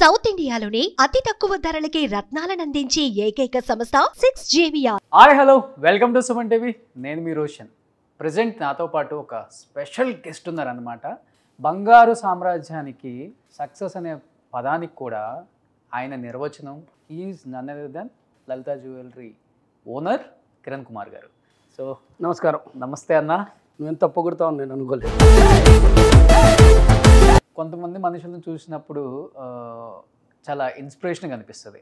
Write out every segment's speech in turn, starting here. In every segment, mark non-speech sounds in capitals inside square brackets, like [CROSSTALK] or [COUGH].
South ఇండియాలోనే అతి తక్కువ ధరలకి రత్నాలను అందించే ఏకైక సంస్థ six JVR hi hello welcome to Suman TV నేను మీ రోషన్ ప్రజెంట్ నాతో పాటు ఒక స్పెషల్ గెస్ట్ ఉన్నారనమాట బంగారు సామ్రాజ్యానికి సక్సెస్ అనే పదానికి కూడా ఆయన నిర్వచనం is none then Lalitha jewellery owner Kiran Kumar garu so నమస్కారం నమస్తే అన్న నువ్వేం తప్పగొడతావు నేను అనుకోలేదు కొంతమంది మనుషులను చూసినప్పుడు చాలా ఇన్స్పిరేషన్గా అనిపిస్తుంది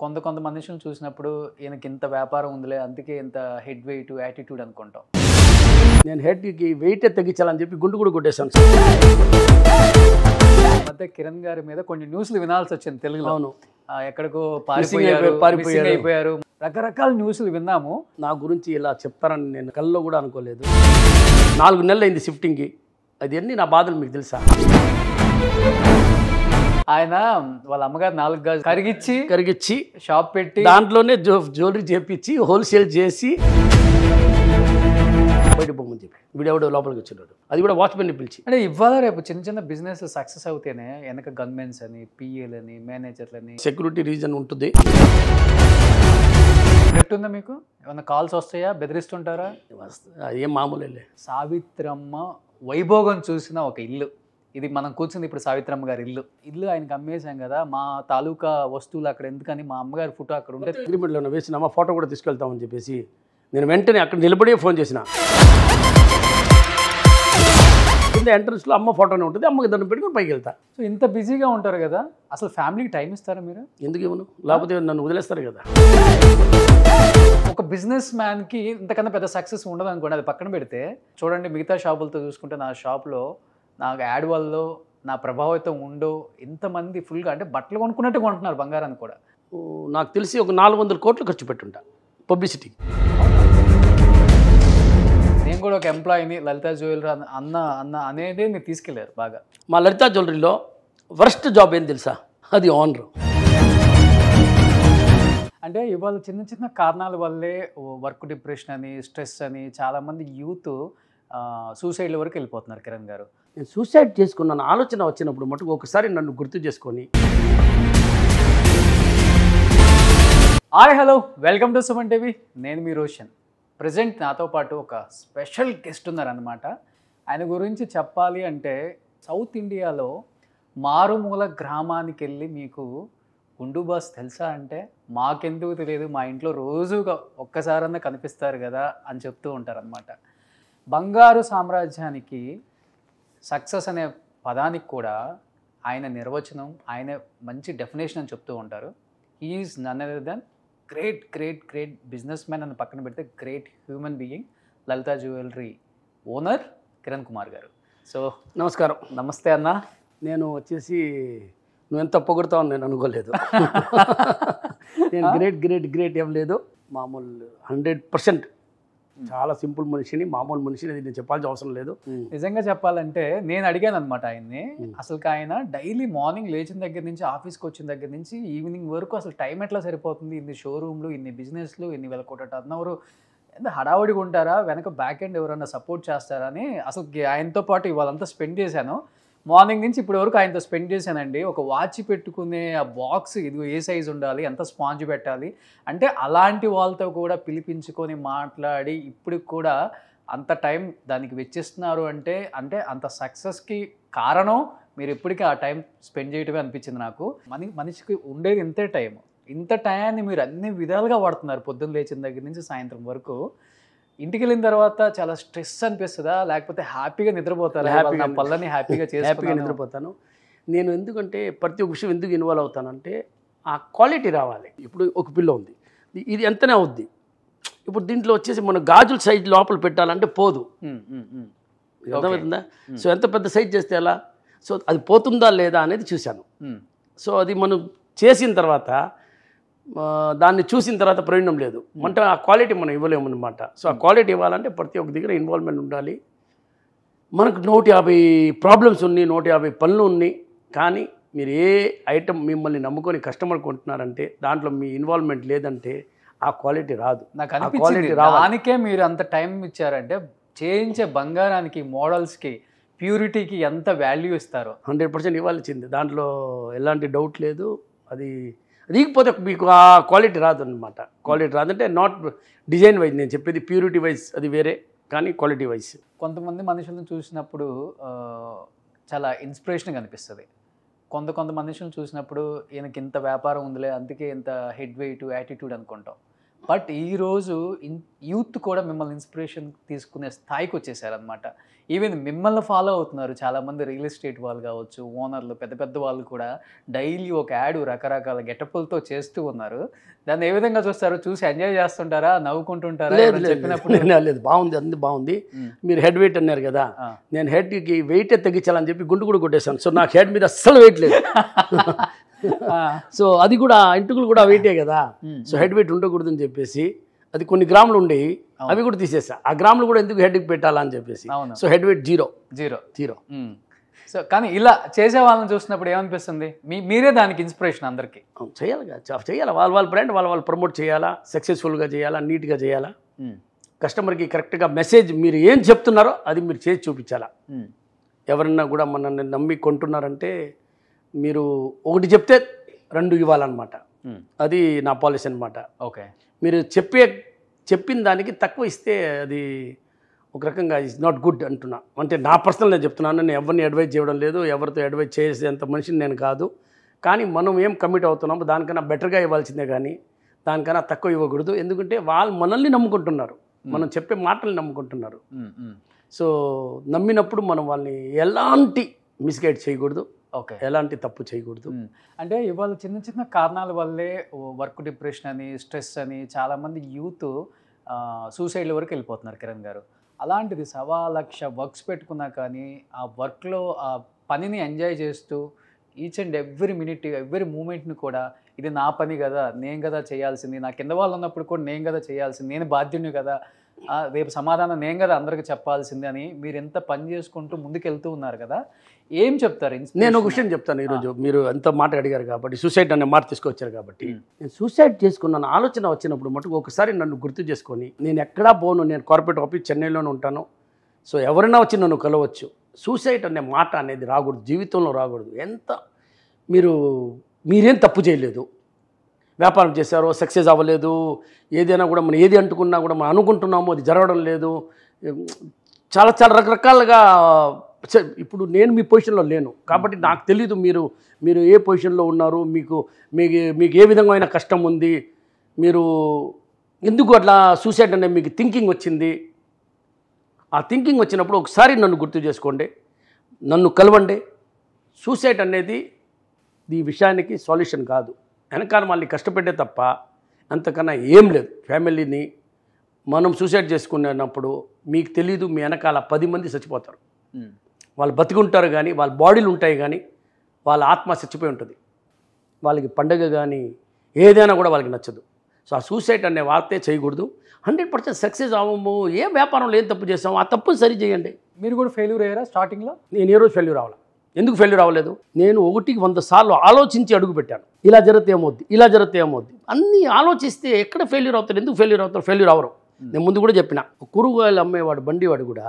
కొంత కొంత మనుషులను చూసినప్పుడు ఈయనకి ఇంత వ్యాపారం ఉందిలే అందుకే ఇంత హెడ్ వెయిట్ యాటిట్యూడ్ అనుకుంటాం నేను హెడ్కి వెయిట్ తగ్గించాలని చెప్పి గుండు కూడా గుడ్డేశాను మధ్య కిరణ్ గారి మీద కొన్ని న్యూస్లు వినాల్సి వచ్చింది తెలుగులో అవును ఎక్కడికో పారిపోయారు అయిపోయారు రకరకాల న్యూస్లు విన్నాము నా గురించి ఇలా చెప్తారని నేను కల్లో కూడా అనుకోలేదు నాలుగు నెలలు అయింది షిఫ్టింగ్కి అది అన్ని నా బాధలు మీకు తెలుసా ఆయన వాళ్ళ అమ్మగారు నాలుగు గాజు కరిగిచ్చి కరిగిచ్చి షాప్ పెట్టి దాంట్లోనే జో జ్యువెలరీ చేపించి హోల్సేల్ చేసి బయట పొమ్మని చెప్పి వీడెవడో లోపలికి వచ్చినాడు అది కూడా వాచ్మెన్ పిలిచి అంటే ఇవాళ రేపు చిన్న చిన్న బిజినెస్ సక్సెస్ అవుతేనే వెనక గన్మెన్స్ అని పిఏలు అని మేనేజర్లు అని సెక్యూరిటీ రీజన్ ఉంటుంది స్క్రిప్ట్ ఉందా మీకు ఏమైనా కాల్స్ వస్తాయా బెదిరిస్తుంటారా ఏం మామూలు సావిత్రమ్మ వైభోగం చూసిన ఒక ఇల్లు ఇది మనం కూర్చుంది ఇప్పుడు సావిత్రమ్మ గారి ఇల్లు ఇల్లు ఆయనకి అమ్మేశాం కదా మా తాలూకా వస్తువులు అక్కడ ఎందుకని మా అమ్మగారి ఫోటో అక్కడ ఉంటే తిరుమలలో వేసిన మా ఫోటో కూడా తీసుకెళ్తామని చెప్పేసి నేను వెంటనే అక్కడ నిలబడి ఫోన్ చేసిన కింద ఎంట్రన్స్లో అమ్మ ఫోటోనే ఉంటుంది అమ్మకి దండం పెట్టుకుని పైకి వెళ్తా సో ఇంత బిజీగా ఉంటారు కదా అసలు ఫ్యామిలీకి టైం ఇస్తారా మీరు ఎందుకు ఇవ్వను లేకపోతే నన్ను వదిలేస్తారు కదా ఒక బిజినెస్ మ్యాన్కి ఇంతకన్నా పెద్ద సక్సెస్ ఉండదు అనుకోండి అది పక్కన పెడితే చూడండి మిగతా షాపులతో చూసుకుంటే నా షాప్లో నాకు యాడ్ వల్ల నా ప్రభావితం ఉండో ఇంతమంది ఫుల్గా అంటే బట్టలు కొనుక్కున్నట్టు కొంటున్నారు బంగారాన్ని కూడా నాకు తెలిసి ఒక నాలుగు వందల కోట్లు ఖర్చు పెట్టుంటా పబ్లిసిటీ నేను కూడా ఒక ఎంప్లాయీని లలిత జ్యువెలరీ అన్న అన్న అనేది మీరు తీసుకెళ్ళారు బాగా మా లలిత జ్యువెలరీలో వరస్ట్ జాబ్ ఏం తెలుసా అది ఆనరు అంటే ఇవాళ చిన్న చిన్న కారణాల వల్లే వర్క్ డిప్రెషన్ అని స్ట్రెస్ అని చాలామంది యూత్ సూసైడ్ వరకు వెళ్ళిపోతున్నారు కిరణ్ గారు నేను సూసైడ్ చేసుకున్నాను ఆలోచన వచ్చినప్పుడు మటుకు ఒకసారి నన్ను గుర్తు చేసుకొని hi hello welcome to Suman TV నేను మీ రోషన్ ప్రజెంట్ నాతో పాటు ఒక స్పెషల్ గెస్ట్ ఉన్నారనమాట ఆయన గురించి చెప్పాలి అంటే సౌత్ ఇండియాలో మారుమూల గ్రామానికి వెళ్ళి మీకు గుండు బాస్ తెలుసా అంటే మాకెందుకు తెలియదు మా ఇంట్లో రోజు ఒక్కసారన్నా కనిపిస్తారు కదా అని చెప్తూ ఉంటారనమాట బంగారు సామ్రాజ్యానికి సక్సెస్ అనే పదానికి కూడా ఆయన నిర్వచనం ఆయన మంచి డెఫినేషన్ అని చెప్తూ ఉంటారు is none other than great great great business man అని పక్కన పెడితే great human being Lalitha jewellery owner Kiran Kumar garu so నమస్కారం నమస్తే అన్న నేను వచ్చేసి నువ్వు ఎంత పొగుడుతావు నేను అనుకోలేదు నేను గ్రేట్ గ్రేట్ గ్రేట్ ఏం లేదు మామూలు హండ్రెడ్ పర్సెంట్ చాలా సింపుల్ మనిషిని మామూలు మనిషిని నేను చెప్పాల్సిన అవసరం లేదు నిజంగా చెప్పాలంటే నేను అడిగాను అనమాట ఆయన్ని అసలు ఆయన డైలీ మార్నింగ్ లేచిన దగ్గర నుంచి ఆఫీస్కి వచ్చిన దగ్గర నుంచి ఈవినింగ్ వరకు అసలు టైం ఎట్లా సరిపోతుంది ఇన్ని షోరూమ్లు ఇన్ని బిజినెస్లు ఇన్ని వేల కోట టర్నవరు ఎంత హడావుడిగా ఉంటారా వెనక బ్యాక్ ఎండ్ ఎవరైనా సపోర్ట్ చేస్తారా అని అసలు ఆయనతో పాటు ఇవాళంతా స్పెండ్ చేశాను మార్నింగ్ నుంచి ఇప్పటి వరకు ఆయనతో స్పెండ్ చేశానండి ఒక వాచ్ పెట్టుకునే ఆ బాక్స్ ఇది ఏ సైజ్ ఉండాలి ఎంత స్పాంజ్ పెట్టాలి అంటే అలాంటి వాళ్ళతో కూడా పిలిపించుకొని మాట్లాడి ఇప్పటికి కూడా అంత టైం దానికి వెచ్చిస్తున్నారు అంటే అంటే అంత సక్సెస్కి కారణం మీరు ఇప్పటికీ ఆ టైం స్పెండ్ చేయటమే అనిపించింది నాకు మన మనిషికి ఉండేది ఇంతే టైం ఇంత టయాన్ని మీరు అన్ని విధాలుగా వాడుతున్నారు పొద్దున్న లేచిన దగ్గర నుంచి సాయంత్రం వరకు ఇంటికి వెళ్ళిన తర్వాత చాలా స్ట్రెస్ అనిపిస్తుందా లేకపోతే హ్యాపీగా నిద్రపోతారా హ్యాపీ నా పళ్ళని హ్యాపీగా చేసి హ్యాపీగా నిద్రపోతాను నేను ఎందుకంటే ప్రతి ఒక్క విషయం ఎందుకు ఇన్వాల్వ్ అవుతానంటే ఆ క్వాలిటీ రావాలి ఇప్పుడు ఒక పిల్ల ఉంది ఇది ఎంతనే అవుద్ది ఇప్పుడు దీంట్లో వచ్చేసి మనం గాజుల సైజ్ లోపల పెట్టాలంటే పోదు అర్థమవుతుందా సో ఎంత పెద్ద సైజ్ చేస్తే ఎలా సో అది పోతుందా లేదా అనేది చూశాను సో అది మనం చేసిన తర్వాత దాన్ని చూసిన తర్వాత ప్రయోజనం లేదు hmm. అంటే ఆ క్వాలిటీ మనం ఇవ్వలేమన్నమాట సో ఆ hmm. క్వాలిటీ ఇవ్వాలంటే ప్రతి ఒక్క దగ్గర ఇన్వాల్వ్మెంట్ ఉండాలి మనకు నూట యాభై ప్రాబ్లమ్స్ ఉన్నాయి నూట యాభై పనులు ఉన్నాయి కానీ మీరు ఏ ఐటమ్ మిమ్మల్ని నమ్ముకొని కస్టమర్ కొంటున్నారంటే దాంట్లో మీ ఇన్వాల్వ్మెంట్ లేదంటే ఆ క్వాలిటీ రాదు నాకు క్వాలిటీ దానికే మీరు అంత టైం ఇచ్చారంటే చేయించే బంగారానికి మోడల్స్కి ప్యూరిటీకి ఎంత వాల్యూ ఇస్తారో హండ్రెడ్ పర్సెంట్ ఇవ్వాల్సింది దాంట్లో ఎలాంటి డౌట్ లేదు అది దిగిపోతే మీకు ఆ క్వాలిటీ రాదనమాట క్వాలిటీ రాదంటే నాట్ డిజైన్ వైజ్ నేను చెప్పేది ప్యూరిటీ వైజ్ అది వేరే కానీ క్వాలిటీ వైజ్ కొంతమంది మనుషులను చూసినప్పుడు చాలా ఇన్స్పిరేషన్ కనిపిస్తుంది కొంత కొంత మనుషులను చూసినప్పుడు ఈయనకి ఇంత వ్యాపారం ఉందిలే అందుకే ఇంత హెడ్ వెయిట్ యాటిట్యూడ్ అనుకుంటాం బట్ ఈరోజు యూత్ కూడా మిమ్మల్ని ఇన్స్పిరేషన్ తీసుకునే స్థాయికి వచ్చేసారనమాట ఈవెన్ మిమ్మల్ని ఫాలో అవుతున్నారు చాలామంది రియల్ ఎస్టేట్ వాళ్ళు కావచ్చు ఓనర్లు పెద్ద పెద్ద వాళ్ళు కూడా డైలీ ఒక యాడ్ రకరకాల గెటప్పులతో చేస్తూ ఉన్నారు దాన్ని ఏ విధంగా చూస్తారు చూసి ఎంజాయ్ చేస్తుంటారా నవ్వుకుంటుంటారా చెప్పినప్పుడు [LAUGHS] లేదు బాగుంది అంది బాగుంది మీరు హెడ్ వెయిట్ అన్నారు కదా నేను హెడ్కి వెయిటే తగ్గించాలని చెప్పి గుండు కూడా కొట్టేశాను సో నాకు హెడ్ మీద అస్సలు వెయిట్ లేదు [LAUGHS] సో అది కూడా ఇంటుకులు కూడా వెయిటే కదా సో హెడ్ వెయిట్ ఉండకూడదని చెప్పేసి అది కొన్ని గ్రాములు ఉండేవి అవి కూడా తీసేసా ఆ గ్రాములు కూడా ఎందుకు హెడ్కి పెట్టాలని చెప్పేసి so head weight zero zero zero so కానీ ఇలా చేసే వాళ్ళని చూసినప్పుడు ఏమనిపిస్తుంది మీ మీరే దానికి ఇన్స్పిరేషన్ అందరికి చేయాలి చేయాలి వాళ్ళ వాళ్ళ బ్రాండ్ వాళ్ళ వాళ్ళు ప్రమోట్ చేయాలా సక్సెస్ఫుల్గా చేయాలా నీట్గా చేయాలా కస్టమర్కి కరెక్ట్గా మెసేజ్ మీరు ఏం చెప్తున్నారో అది మీరు చేసి చూపించాలా ఎవరన్నా కూడా మనల్ని నమ్మి కొంటున్నారంటే మీరు ఒకటి చెప్తే రెండు ఇవ్వాలన్నమాట అది నా పాలసీ అనమాట ఓకే మీరు చెప్పే చెప్పిన దానికి తక్కువ ఇస్తే అది ఒక రకంగా ఇస్ నాట్ గుడ్ అంటున్నా అంటే నా పర్సనల్ నేను చెప్తున్నాను నేను ఎవరిని అడ్వైజ్ చేయడం లేదు ఎవరితో అడ్వైజ్ చేసేంత మనిషిని నేను కాదు కానీ మనం ఏం కమిట్ అవుతున్నామో దానికన్నా బెటర్గా ఇవ్వాల్సిందే కానీ దానికన్నా తక్కువ ఇవ్వకూడదు ఎందుకంటే వాళ్ళు మనల్ని నమ్ముకుంటున్నారు మనం చెప్పే మాటల్ని నమ్ముకుంటున్నారు సో నమ్మినప్పుడు మనం వాళ్ళని ఎలాంటి మిస్గైడ్ చేయకూడదు ఎలాంటి తప్పు చేయకూడదు అంటే ఇవాళ చిన్న చిన్న కారణాల వల్లే వర్క్ డిప్రెషన్ అని స్ట్రెస్ అని చాలామంది యూత్ సూసైడ్ వరకు వెళ్ళిపోతున్నారు కిరణ్ గారు అలాంటిది సవా లక్ష వర్క్స్ పెట్టుకున్నా కానీ ఆ వర్క్లో ఆ పనిని ఎంజాయ్ చేస్తూ each and every minute every మూమెంట్ని కూడా ఇది నా పని కదా నేను కదా చేయాల్సింది నా కింద వాళ్ళు ఉన్నప్పుడు కూడా నేను కదా చేయాల్సింది నేను బాధ్యుని కదా రేపు సమాధానం నేను కదా అందరికి చెప్పాల్సింది అని మీరు ఎంత పని చేసుకుంటూ ముందుకెళ్తూ ఉన్నారు కదా ఏం చెప్తారు నేను ఒక విషయం చెప్తాను ఈరోజు మీరు ఎంత మాట అడిగారు కాబట్టి సూసైడ్ అనే మాట తీసుకొచ్చారు కాబట్టి నేను సూసైడ్ చేసుకున్నాను ఆలోచన వచ్చినప్పుడు మటుకు ఒకసారి నన్ను గుర్తు చేసుకొని నేను ఎక్కడా పోను నేను కార్పొరేట్ ఆఫీస్ చెన్నైలోనే ఉంటాను సో ఎవరైనా వచ్చి నన్ను కలవచ్చు సూసైడ్ అనే మాట అనేది రాకూడదు జీవితంలో రాకూడదు ఎంత మీరు మీరేం తప్పు చేయలేదు వ్యాపారం చేశారో సక్సెస్ అవ్వలేదు ఏదైనా కూడా మనం ఏది అంటుకున్నా కూడా మనం అనుకుంటున్నాము అది జరగడం లేదు చాలా చాలా రకరకాలుగా ఇప్పుడు నేను మీ పొజిషన్లో లేను కాబట్టి hmm. నాకు తెలీదు మీరు మీరు ఏ పొజిషన్లో ఉన్నారు మీకు మీకు మీకు ఏ విధమైన కష్టం ఉంది మీరు ఎందుకు అట్లా సూసైడ్ అనే మీకు థింకింగ్ వచ్చింది ఆ థింకింగ్ వచ్చినప్పుడు ఒకసారి నన్ను గుర్తు చేసుకోండి నన్ను కలవండి సూసైడ్ అనేది ఈ విషయానికి సొల్యూషన్ కాదు వెనకాల మళ్ళీ కష్టపడ్డే తప్ప అంతకన్నా ఏం లేదు ఫ్యామిలీని మనం సూసైడ్ చేసుకునేటప్పుడు మీకు తెలీదు మీ వెనకాల పది మంది చచ్చిపోతారు వాళ్ళు బతికుంటారు కానీ వాళ్ళ బాడీలు ఉంటాయి కానీ వాళ్ళ ఆత్మ చచ్చిపోయి ఉంటుంది వాళ్ళకి పండగ కానీ ఏదైనా కూడా వాళ్ళకి నచ్చదు సో ఆ సూసైడ్ అనే వార్తే చేయకూడదు హండ్రెడ్ పర్సెంట్ సక్సెస్ అవ్వము ఏ వ్యాపారంలో ఏం తప్పు చేసాము ఆ తప్పు సరి చేయండి మీరు కూడా ఫెయిల్యూర్ అయ్యారా స్టార్టింగ్లో నేను ఏ రోజు ఫెయిల్యూర్ అవ్వాలి ఎందుకు ఫెయిల్యూర్ అవ్వలేదు నేను ఒకటికి వంద సార్లు ఆలోచించి అడుగు పెట్టాను ఇలా జరిగితే ఏమవుద్ది ఇలా జరిగితే ఏమవుద్ది అన్నీ ఆలోచిస్తే ఎక్కడ ఫెయిల్యూర్ అవుతారు ఎందుకు ఫెయిల్యూర్ అవుతారు ఫెయిల్యూర్ అవరు నేను ముందు కూడా చెప్పిన కూరగాయలు అమ్మేవాడు బండివాడు కూడా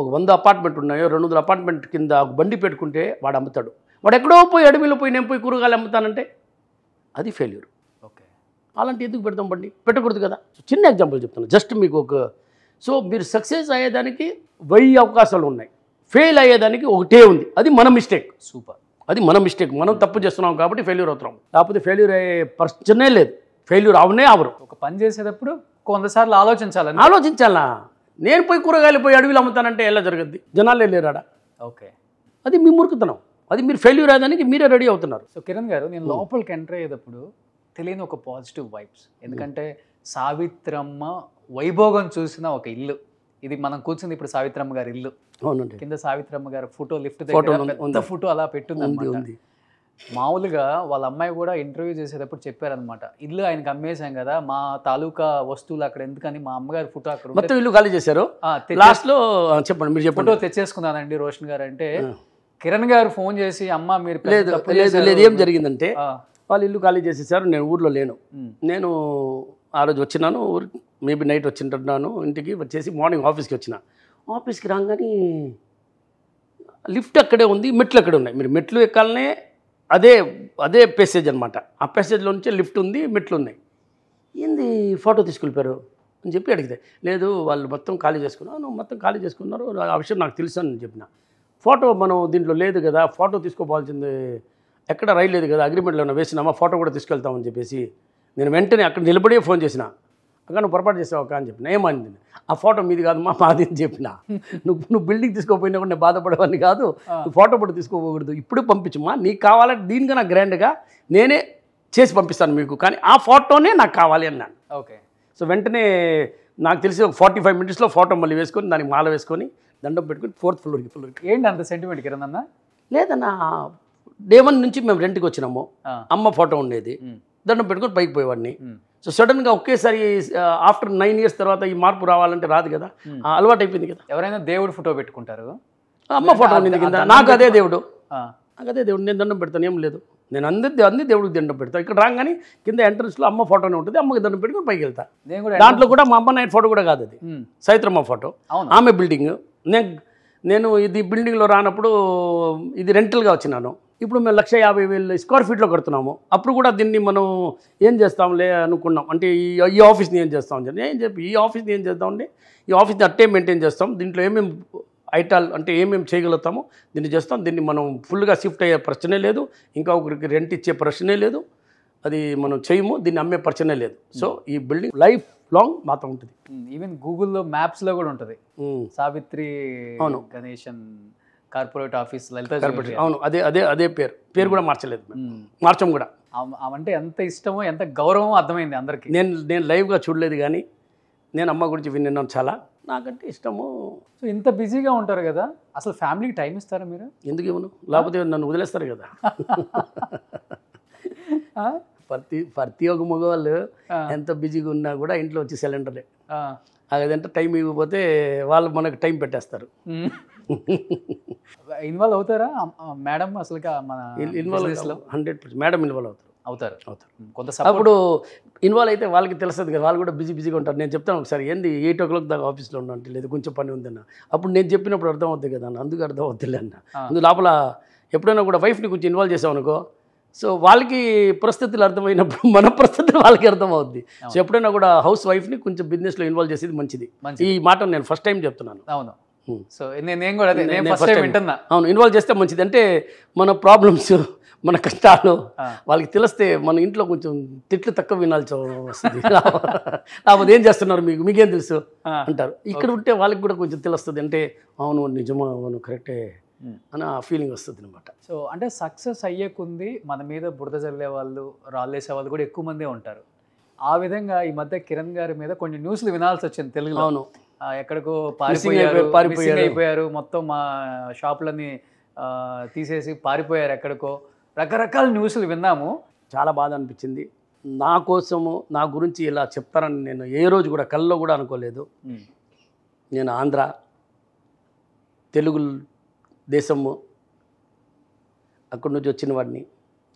ఒక వంద అపార్ట్మెంట్ ఉన్నాయో రెండు వందల అపార్ట్మెంట్ కింద ఒక బండి పెట్టుకుంటే వాడు అమ్ముతాడు వాడు ఎక్కడో పోయి అడవిలో పోయి నేను పోయి కూరగాయలు అమ్ముతానంటే అది ఫెయిల్యూర్ ఓకే అలాంటి ఎందుకు పెడతాం బండి పెట్టకూడదు కదా చిన్న ఎగ్జాంపుల్ చెప్తాను జస్ట్ మీకు ఒక సో మీరు సక్సెస్ అయ్యేదానికి వెయ్యి అవకాశాలు ఉన్నాయి ఫెయిల్ అయ్యేదానికి ఒకటే ఉంది అది మన మిస్టేక్ సూపర్ అది మన మిస్టేక్ మనం తప్పు చేస్తున్నాం కాబట్టి ఫెయిల్యూర్ అవుతున్నాం లేకపోతే ఫెయిల్యూర్ అయ్యే పర్సనే లేదు ఫెయిల్యూర్ అవనే అవరు ఒక పని చేసేటప్పుడు కొంతసార్లు ఆలోచించాలి ఆలోచించాలా నేను పోయి కూరగాయలు పోయి అడవిలు అమ్ముతానంటే ఎలా జరగద్ది జనాలే లేరాడా ఓకే అది మీ మురుకుతున్నాం అది మీరు ఫెయిల్యూర్ అయ్యేదానికి మీరే రెడీ అవుతున్నారు సో కిరణ్ గారు నేను hmm. లోపలికి ఎంటర్ అయ్యేటప్పుడు తెలియని ఒక పాజిటివ్ వైబ్స్ ఎందుకంటే సావిత్రమ్మ వైభోగం చూసిన ఒక ఇల్లు ఇది మనం కూర్చుంది ఇప్పుడు సావిత్రమ్మ గారి ఇల్లు కింద సావిత్రమ్మ గారి ఫోటో లిఫ్ట్ దగ్గర ఫోటో అలా పెట్టుంది మామూలుగా వాళ్ళ అమ్మాయి కూడా ఇంటర్వ్యూ చేసేటప్పుడు చెప్పారనమాట ఇల్లు ఆయనకి అమ్మేశాం కదా మా తాలూకా వస్తువులు అక్కడ ఎందుకని మా అమ్మగారి ఫోటో అక్కడ మొత్తం ఇల్లు ఖాళీ చేశారు లాస్ట్ లో చెప్పండి మీరు ఫోటో తెచ్చేసుకున్నానండి రోషన్ గారు అంటే కిరణ్ గారు ఫోన్ చేసి అమ్మ మీరు లేదు లేదు ఏం జరిగిందంటే వాళ్ళు ఇల్లు ఖాళీ చేసేసారు నేను ఊర్లో లేను నేను ఆ రోజు వచ్చినాను మేబీ నైట్ వచ్చింటున్నాను ఇంటికి వచ్చేసి మార్నింగ్ ఆఫీస్కి వచ్చిన ఆఫీస్కి రాగానే లిఫ్ట్ అక్కడే ఉంది మెట్లు అక్కడే ఉన్నాయి మీరు మెట్లు ఎక్కాలనే అదే అదే ప్యాసేజ్ అనమాట ఆ ప్యాసేజ్లో నుంచి లిఫ్ట్ ఉంది మెట్లు ఉన్నాయి ఏంది ఫోటో తీసుకెళ్ళిపోయారు అని చెప్పి అడిగితే లేదు వాళ్ళు మొత్తం ఖాళీ చేసుకున్నారు మొత్తం ఖాళీ చేసుకున్నారు ఆ విషయం నాకు తెలుసు అని చెప్పిన ఫోటో మనం దీంట్లో లేదు కదా ఫోటో తీసుకోవాల్సింది ఎక్కడ రైలు లేదు కదా అగ్రిమెంట్లో వేసినామా ఫోటో కూడా తీసుకెళ్తామని చెప్పేసి నేను వెంటనే అక్కడ నిలబడే ఫోన్ చేసిన అక్కడ నువ్వు పొరపాటు చేసావు అక్క అని చెప్పిన ఏమంది ఆ ఫోటో మీది కాదు మా మాది అని చెప్పిన [LAUGHS] నువ్వు నువ్వు బిల్డింగ్ తీసుకోపోయినా కూడా నేను బాధపడేవాడిని కాదు నువ్వు ఫోటో కూడా తీసుకోకూడదు ఇప్పుడు పంపించమ్మా నీకు కావాలంటే దీనికన్నా గ్రాండ్గా నేనే చేసి పంపిస్తాను మీకు కానీ ఆ ఫోటోనే నాకు కావాలి అన్నాను ఓకే సో వెంటనే నాకు తెలిసి ఒక ఫార్టీ ఫైవ్ మినిట్స్లో ఫోటో మళ్ళీ వేసుకొని దానికి మాల వేసుకొని దండం పెట్టుకుని ఫోర్త్ ఫ్లోర్కి ఫ్లోర్కి ఏంటి అంత సెంటిమెంట్ కిరణ్ అన్న లేదన్న డే వన్ నుంచి మేము రెంట్కి వచ్చినాము అమ్మ ఫోటో ఉండేది దండం పెట్టుకొని పైకి పోయేవాడిని సో సడన్గా ఒకేసారి ఆఫ్టర్ నైన్ ఇయర్స్ తర్వాత ఈ మార్పు రావాలంటే రాదు కదా అలవాటు అయిపోయింది కదా ఎవరైనా దేవుడు ఫోటో పెట్టుకుంటారు అమ్మ ఫోటో ఉంది కింద నాకు అదే దేవుడు నాకు అదే దేవుడు నేను దండం పెడతాను ఏం లేదు నేను అందరి అన్ని దేవుడికి దండం పెడతాను ఇక్కడ రాగానే కింద ఎంట్రన్స్లో అమ్మ ఫోటోనే ఉంటుంది అమ్మకి దండం పెట్టుకుని పైకి వెళ్తా దాంట్లో కూడా మా అమ్మ నాయన ఫోటో కూడా కాదు అది సైత్రమ్మ ఫోటో ఆమె బిల్డింగ్ నేను నేను ఇది బిల్డింగ్లో రానప్పుడు ఇది రెంటల్గా వచ్చినాను ఇప్పుడు మేము లక్ష యాభై వేలు స్క్వేర్ ఫీట్లో కడుతున్నాము అప్పుడు కూడా దీన్ని మనం ఏం చేస్తాంలే అనుకున్నాం అంటే ఈ ఈ ఆఫీస్ని ఏం చేస్తాం ఏం చెప్పి ఈ ఆఫీస్ని ఏం చేద్దామండి ఈ ఆఫీస్ని అట్టే మెయింటైన్ చేస్తాం దీంట్లో ఏమేమి ఐటాల్ అంటే ఏమేమి చేయగలుగుతామో దీన్ని చేస్తాం దీన్ని మనం ఫుల్గా షిఫ్ట్ అయ్యే ప్రశ్నే లేదు ఇంకా ఒకరికి రెంట్ ఇచ్చే ప్రశ్నే లేదు అది మనం చేయము దీన్ని అమ్మే ప్రశ్నే లేదు సో ఈ బిల్డింగ్ లైఫ్ లాంగ్ మాత్రం ఉంటుంది ఈవెన్ గూగుల్లో మ్యాప్స్లో కూడా ఉంటుంది సావిత్రి అవును గణేషన్ కార్పొరేట్ ఆఫీస్ లలిత అవును అదే అదే అదే పేరు పేరు hmm. కూడా మార్చలేదు hmm. మార్చం కూడా అంటే ఎంత ఇష్టమో ఎంత గౌరవం అర్థమైంది అందరికీ నేను నేను లైవ్గా చూడలేదు కానీ నేను అమ్మ గురించి విన్నాను చాలా నాకంటే ఇష్టము సో ఇంత బిజీగా ఉంటారు కదా అసలు ఫ్యామిలీకి టైం ఇస్తారా మీరు ఎందుకు ఇవ్వను లేకపోతే నన్ను వదిలేస్తారు కదా ప్రతి ప్రతి ఒక్క మగవాళ్ళు ఎంత బిజీగా ఉన్నా కూడా ఇంట్లో వచ్చి సిలిండర్లే అదంటే టైం ఇవ్వకపోతే వాళ్ళు మనకు టైం పెట్టేస్తారు hmm. ఇన్వాల్వ్ అవుతారా మేడం అసలు మన involve hundred percent madam involve అవుతారు అవుతారు అవుతారు కొంత అప్పుడు ఇన్వాల్వ్ అయితే వాళ్ళకి తెలుస్తుంది కదా వాళ్ళు కూడా బిజీ బిజీగా ఉంటారు నేను చెప్తాను ఒకసారి ఏంది ఎయిట్ ఓ క్లాక్ దాకా ఆఫీస్లో ఉన్నా అంటే లేదు కొంచెం పని ఉందన్న అప్పుడు నేను చెప్పినప్పుడు అర్థం అవుతుంది కదా అన్న అందుకు అర్థం అవుతుంది అన్న అందు లోపల ఎప్పుడైనా కూడా వైఫ్ని కొంచెం ఇన్వాల్వ్ చేసామనుకో అనుకో సో వాళ్ళకి పరిస్థితులు అర్థమైనప్పుడు మన పరిస్థితి వాళ్ళకి అర్థమవుద్ది సో ఎప్పుడైనా కూడా హౌస్ వైఫ్ని కొంచెం బిజినెస్లో ఇన్వాల్వ్ చేసేది మంచిది ఈ మాట నేను ఫస్ట్ టైం చెప్తున్నాను అవును సో hmm. నేను కూడా నేను ఫస్ట్ వింటున్నా అవును ఇన్వాల్వ్ చేస్తే మంచిది అంటే మన ప్రాబ్లమ్స్ మన కష్టాలు వాళ్ళకి తెలిస్తే మన ఇంట్లో కొంచెం తిట్లు తక్కువ వినాల్సి వస్తుంది లేకపోతే ఏం చేస్తున్నారు మీకు మీకేం తెలుసు అంటారు ఇక్కడ ఉంటే వాళ్ళకి కూడా కొంచెం తెలుస్తుంది అంటే అవును నిజమా అవును కరెక్టే hmm. అని ఆ ఫీలింగ్ వస్తుంది అనమాట సో అంటే సక్సెస్ అయ్యేకుంది మన మీద బురద జల్లే వాళ్ళు రాళ్ళేసే వాళ్ళు కూడా ఎక్కువ మందే ఉంటారు ఆ విధంగా ఈ మధ్య కిరణ్ గారి మీద కొన్ని న్యూస్లు వినాల్సి వచ్చింది తెలుగులో అవును ఎక్కడికో పారిపోయారు పారిపోయి అయిపోయారు మొత్తం మా షాపులన్నీ తీసేసి పారిపోయారు ఎక్కడికో రకరకాల న్యూస్లు విన్నాము చాలా బాధ అనిపించింది నా కోసము నా గురించి ఇలా చెప్తారని నేను ఏ రోజు కూడా కల్లో కూడా అనుకోలేదు నేను ఆంధ్ర తెలుగు దేశము అక్కడి నుంచి వచ్చిన వాడిని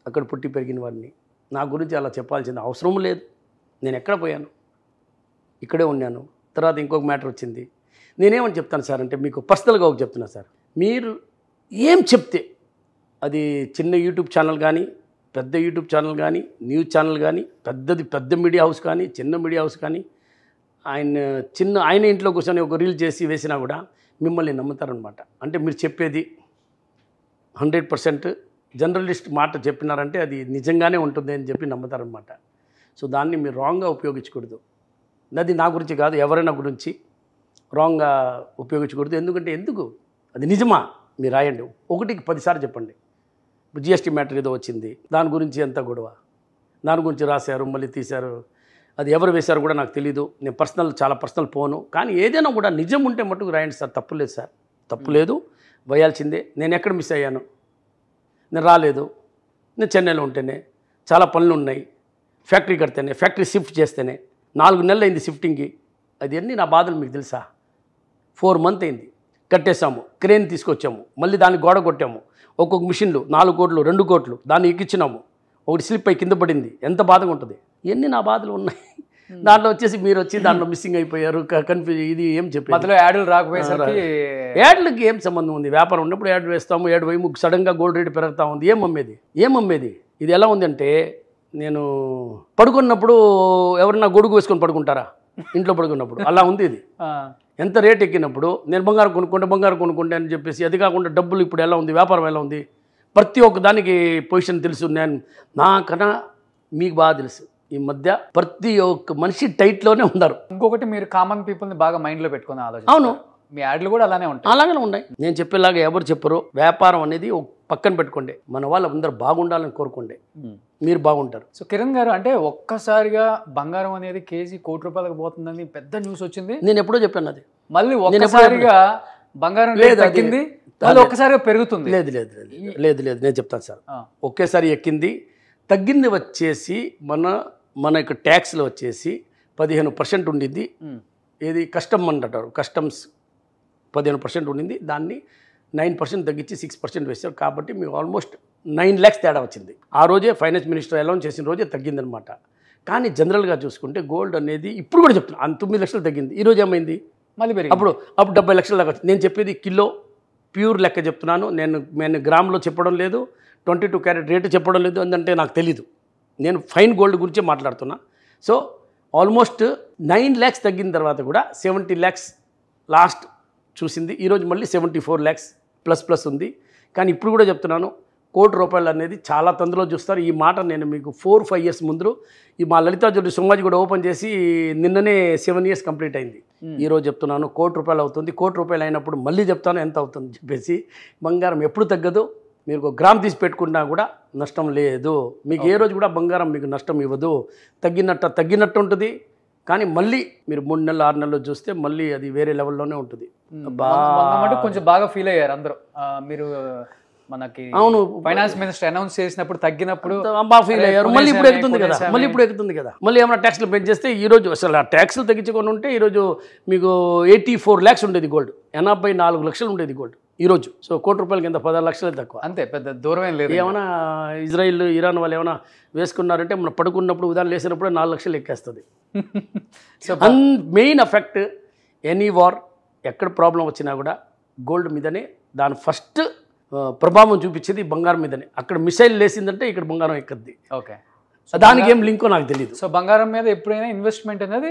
అక్కడ పుట్టి పెరిగిన వాడిని నా గురించి అలా చెప్పాల్సిన అవసరం లేదు నేను ఎక్కడ పోయాను ఇక్కడే ఉన్నాను తర్వాత ఇంకొక మ్యాటర్ వచ్చింది నేనేమని చెప్తాను సార్ అంటే మీకు పర్సనల్గా ఒక చెప్తున్నా సార్ మీరు ఏం చెప్తే అది చిన్న యూట్యూబ్ ఛానల్ కానీ పెద్ద యూట్యూబ్ ఛానల్ కానీ న్యూస్ ఛానల్ కానీ పెద్దది పెద్ద మీడియా హౌస్ కానీ చిన్న మీడియా హౌస్ కానీ ఆయన చిన్న ఆయన ఇంట్లో కూర్చొని ఒక రీల్ చేసి వేసినా కూడా మిమ్మల్ని నమ్ముతారనమాట అంటే మీరు చెప్పేది హండ్రెడ్ పర్సెంట్ జర్నలిస్ట్ మాట చెప్పినారంటే అది నిజంగానే ఉంటుంది అని చెప్పి నమ్ముతారనమాట సో దాన్ని మీరు రాంగ్గా ఉపయోగించకూడదు అది నా గురించి కాదు ఎవరైనా గురించి రాంగ్గా ఉపయోగించకూడదు ఎందుకంటే ఎందుకు అది నిజమా మీరు రాయండి ఒకటికి పదిసార్లు చెప్పండి జిఎస్టీ మ్యాటర్ ఏదో వచ్చింది దాని గురించి ఎంత గొడవ దాని గురించి రాశారు మళ్ళీ తీశారు అది ఎవరు వేశారు కూడా నాకు తెలియదు నేను పర్సనల్ చాలా పర్సనల్ పోను కానీ ఏదైనా కూడా నిజం ఉంటే మటుకు రాయండి సార్ తప్పు లేదు సార్ తప్పు hmm. లేదు వేయాల్సిందే నేను ఎక్కడ మిస్ అయ్యాను నేను రాలేదు నేను చెన్నైలో ఉంటేనే చాలా పనులు ఉన్నాయి ఫ్యాక్టరీ కడితేనే ఫ్యాక్టరీ షిఫ్ట్ చేస్తేనే నాలుగు నెలలు అయింది షిఫ్టింగ్కి అది అన్నీ నా బాధలు మీకు తెలుసా ఫోర్ మంత్ అయింది కట్టేశాము క్రేన్ తీసుకొచ్చాము మళ్ళీ దాన్ని గోడ కొట్టాము ఒక్కొక్క మిషన్లు నాలుగు కోట్లు రెండు కోట్లు దాన్ని ఎక్కించినాము ఒకటి స్లిప్ అయి కింద పడింది ఎంత బాధగా ఉంటుంది ఎన్ని నా బాధలు ఉన్నాయి hmm. దాంట్లో వచ్చేసి మీరు వచ్చి దాంట్లో మిస్సింగ్ అయిపోయారు కన్ఫ్యూజ్ ఇది ఏం చెప్పారు మధ్యలో యాడ్లు రాకపోయేసరికి యాడ్లకి ఏం సంబంధం ఉంది వ్యాపారం ఉన్నప్పుడు యాడ్ వేస్తాము యాడ్ వేయము సడన్గా గోల్డ్ రేట్ పెరుగుతూ ఉంది ఏం అమ్మేది ఏం అమ్మేది ఇది ఎలా ఉందంటే నేను పడుకున్నప్పుడు ఎవరన్నా గొడుగు వేసుకొని పడుకుంటారా ఇంట్లో పడుకున్నప్పుడు అలా ఉంది ఇది ఎంత రేట్ ఎక్కినప్పుడు నేను బంగారం కొనుక్కుంటే బంగారం కొనుక్కుంటే అని చెప్పేసి అది కాకుండా డబ్బులు ఇప్పుడు ఎలా ఉంది వ్యాపారం ఎలా ఉంది ప్రతి ఒక్క దానికి పొజిషన్ తెలుసు నేను నాకన్నా మీకు బాగా తెలుసు ఈ మధ్య ప్రతి ఒక్క మనిషి టైట్లోనే ఉన్నారు ఇంకొకటి మీరు కామన్ పీపుల్ని బాగా మైండ్లో పెట్టుకుని ఆలోచన అవును మీ యాడ్లు కూడా అలానే ఉంటాయి అలాగే ఉన్నాయి నేను చెప్పేలాగా ఎవరు చెప్పరు వ్యాపారం అనేది పక్కన పెట్టుకోండి మన వాళ్ళు అందరూ బాగుండాలని కోరుకోండి మీరు బాగుంటారు సో కిరణ్ గారు అంటే ఒక్కసారిగా బంగారం అనేది కేజీ కోటి రూపాయలకు పోతుందని పెద్ద న్యూస్ వచ్చింది నేను ఎప్పుడో చెప్పాను అది మళ్ళీ ఒక్కసారిగా బంగారం లేదు తగ్గింది మళ్ళీ ఒక్కసారిగా పెరుగుతుంది లేదు లేదు లేదు లేదు లేదు నేను చెప్తాను సార్ ఒకేసారి ఎక్కింది తగ్గింది వచ్చేసి మన మన యొక్క ట్యాక్స్లో వచ్చేసి పదిహేను పర్సెంట్ ఉండింది ఏది కస్టమ్ అంటారు కస్టమ్స్ పదిహేను పర్సెంట్ ఉండింది దాన్ని నైన్ పర్సెంట్ తగ్గించి సిక్స్ పర్సెంట్ వేశారు కాబట్టి మేము ఆల్మోస్ట్ నైన్ ల్యాక్స్ తేడా వచ్చింది ఆ రోజే ఫైనాన్స్ మినిస్టర్ అలౌన్ చేసిన రోజే తగ్గిందనమాట కానీ జనరల్గా చూసుకుంటే గోల్డ్ అనేది ఇప్పుడు కూడా చెప్తున్నాను అంత తొమ్మిది లక్షలు తగ్గింది ఈరోజు ఏమైంది మళ్ళీ అప్పుడు అప్పుడు డెబ్బై లక్షల దాకా నేను చెప్పేది కిలో ప్యూర్ లెక్క చెప్తున్నాను నేను నేను గ్రామ్లో చెప్పడం లేదు ట్వంటీ టూ క్యారెట్ రేటు చెప్పడం లేదు ఎందుకంటే నాకు తెలీదు నేను ఫైన్ గోల్డ్ గురించే మాట్లాడుతున్నా సో ఆల్మోస్ట్ నైన్ ల్యాక్స్ తగ్గిన తర్వాత కూడా సెవెంటీ ల్యాక్స్ లాస్ట్ చూసింది ఈరోజు మళ్ళీ seventy four lakhs plus plus ఉంది కానీ ఇప్పుడు కూడా చెప్తున్నాను కోటి రూపాయలు అనేది చాలా తొందరలో చూస్తారు ఈ మాట నేను మీకు ఫోర్ ఫైవ్ ఇయర్స్ ముందు ఈ మా లలితా జోడి సుమాజ్ కూడా ఓపెన్ చేసి నిన్ననే సెవెన్ ఇయర్స్ కంప్లీట్ అయింది ఈరోజు చెప్తున్నాను కోటి రూపాయలు అవుతుంది కోటి రూపాయలు అయినప్పుడు మళ్ళీ చెప్తాను ఎంత అవుతుంది చెప్పేసి బంగారం ఎప్పుడు తగ్గదు మీరు ఒక గ్రామ్ తీసి పెట్టుకున్నా కూడా నష్టం లేదు మీకు ఏ రోజు కూడా బంగారం మీకు నష్టం ఇవ్వదు తగ్గినట్ట తగ్గినట్టు ఉంటుంది కానీ మళ్ళీ మీరు మూడు నెలలు ఆరు నెలలు చూస్తే మళ్ళీ అది వేరే లెవెల్లోనే ఉంటుంది బాగా కొంచెం బాగా ఫీల్ అయ్యారు అందరూ మీరు మనకి అవును ఫైనాన్స్ మినిస్టర్ అనౌన్స్ చేసినప్పుడు తగ్గినప్పుడు ఫీల్ అయ్యారు మళ్ళీ ఇప్పుడు ఎక్కుతుంది కదా మళ్ళీ ఇప్పుడు ఎక్కుతుంది కదా మళ్ళీ ఏమైనా ట్యాక్స్లు పెంచేస్తే ఈరోజు అసలు ఆ ట్యాక్స్లు తగ్గించుకొని ఉంటే ఈరోజు మీకు ఎయిటీ ఫోర్ ల్యాక్స్ ఉండేది గోల్డ్ ఎనభై నాలుగు లక్షలు ఉండేది గోల్డ్ ఈరోజు సో కోటి రూపాయల కింద పదహారు లక్షలు తక్కువ అంతే పెద్ద దూరమేం లేదు ఏమైనా ఇజ్రాయిల్ ఇరాన్ వాళ్ళు ఏమైనా వేసుకున్నారంటే మనం పడుకున్నప్పుడు ఉదాహరణ లేసినప్పుడు నాలుగు లక్షలు ఎక్కేస్తుంది so main effect any war ఎక్కడ ప్రాబ్లం వచ్చినా కూడా గోల్డ్ మీదనే దాని ఫస్ట్ ప్రభావం చూపించేది బంగారం మీదనే అక్కడ మిసైల్ లేసిందంటే ఇక్కడ బంగారం ఎక్కద్ది ఓకే దానికి ఏం లింకో నాకు తెలియదు సో బంగారం మీద ఎప్పుడైనా ఇన్వెస్ట్మెంట్ అనేది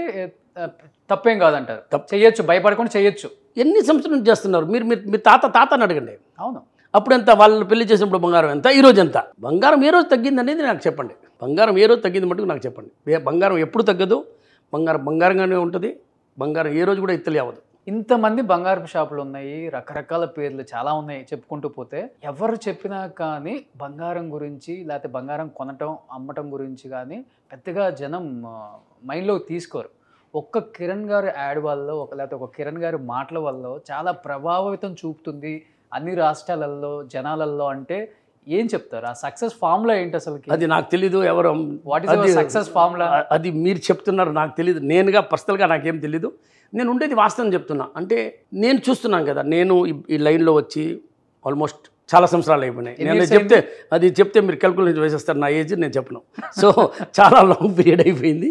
తప్పేం కాదంటారు చేయొచ్చు భయపడకుండా చేయొచ్చు ఎన్ని సంవత్సరం చేస్తున్నారు మీరు మీ తాత అని అడగండి అవును అప్పుడు ఎంత వాళ్ళు పెళ్లి చేసినప్పుడు బంగారం ఎంత ఈ రోజు ఎంత బంగారం ఏ రోజు తగ్గింది అనేది నాకు చెప్పండి బంగారం ఏ రోజు తగ్గింది మటుకు నాకు చెప్పండి బంగారం ఎప్పుడు తగ్గదు బంగారం బంగారంగానే ఉంటుంది బంగారం ఏ రోజు కూడా ఇత్తలే అవ్వదు ఇంతమంది బంగారపు షాపులు ఉన్నాయి రకరకాల పేర్లు చాలా ఉన్నాయి చెప్పుకుంటూ పోతే ఎవరు చెప్పినా కానీ బంగారం గురించి లేకపోతే బంగారం కొనటం అమ్మటం గురించి కానీ పెద్దగా జనం మైండ్లో తీసుకోరు ఒక్క కిరణ్ గారు యాడ్ వల్ల ఒక లేకపోతే ఒక కిరణ్ గారి మాటల వల్ల చాలా ప్రభావితం చూపుతుంది అన్ని రాష్ట్రాలలో జనాలలో అంటే ఏం చెప్తారు ఆ సక్సెస్ ఫార్ములా ఏంటి అసలు అది నాకు తెలీదు ఎవరు వాట్ ఇస్ సక్సెస్ ఫార్ములా అది మీరు చెప్తున్నారు నాకు తెలియదు నేనుగా పర్సనల్గా నాకేం తెలీదు నేను ఉండేది వాస్తవం చెప్తున్నా అంటే నేను చూస్తున్నాను కదా నేను ఈ లైన్లో వచ్చి ఆల్మోస్ట్ చాలా సంవత్సరాలు అయిపోయినాయి నేను చెప్తే అది చెప్తే మీరు క్యాల్కులేషన్ వేసేస్తారు నా ఏజ్ నేను చెప్పను సో చాలా లాంగ్ పీరియడ్ అయిపోయింది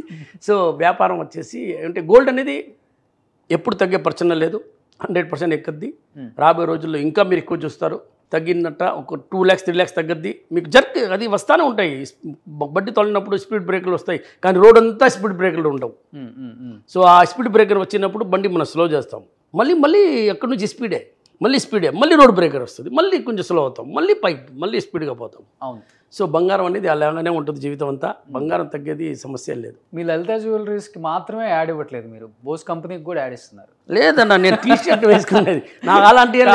సో వ్యాపారం వచ్చేసి అంటే గోల్డ్ అనేది ఎప్పుడు తగ్గే ప్రచన లేదు హండ్రెడ్ పర్సెంట్ ఎక్కుద్ది రాబోయే రోజుల్లో ఇంకా మీరు ఎక్కువ చూస్తారు తగ్గిందట ఒక టూ ల్యాక్స్ త్రీ ల్యాక్స్ తగ్గద్ది మీకు జర్క్ అది వస్తానే ఉంటాయి బడ్డి తొలగినప్పుడు స్పీడ్ బ్రేకర్లు వస్తాయి కానీ రోడ్ అంతా స్పీడ్ బ్రేకర్లు ఉండవు సో ఆ స్పీడ్ బ్రేకర్ వచ్చినప్పుడు బండి మనం స్లో చేస్తాం మళ్ళీ మళ్ళీ ఎక్కడి నుంచి స్పీడే మళ్ళీ స్పీడే మళ్ళీ రోడ్ బ్రేకర్ వస్తుంది మళ్ళీ కొంచెం స్లో అవుతాం మళ్ళీ పైకి మళ్ళీ స్పీడ్గా పోతాం అవును సో బంగారం అనేది అలాగానే ఉంటుంది జీవితం అంతా బంగారం తగ్గేది సమస్య లేదు మీ లలిత జ్యువెలరీస్కి మాత్రమే యాడ్ ఇవ్వట్లేదు మీరు బోస్ కంపెనీకి కూడా యాడ్ ఇస్తున్నారు లేదన్నా నేను టీ షర్ట్ వేసుకునేది నాకు అలాంటి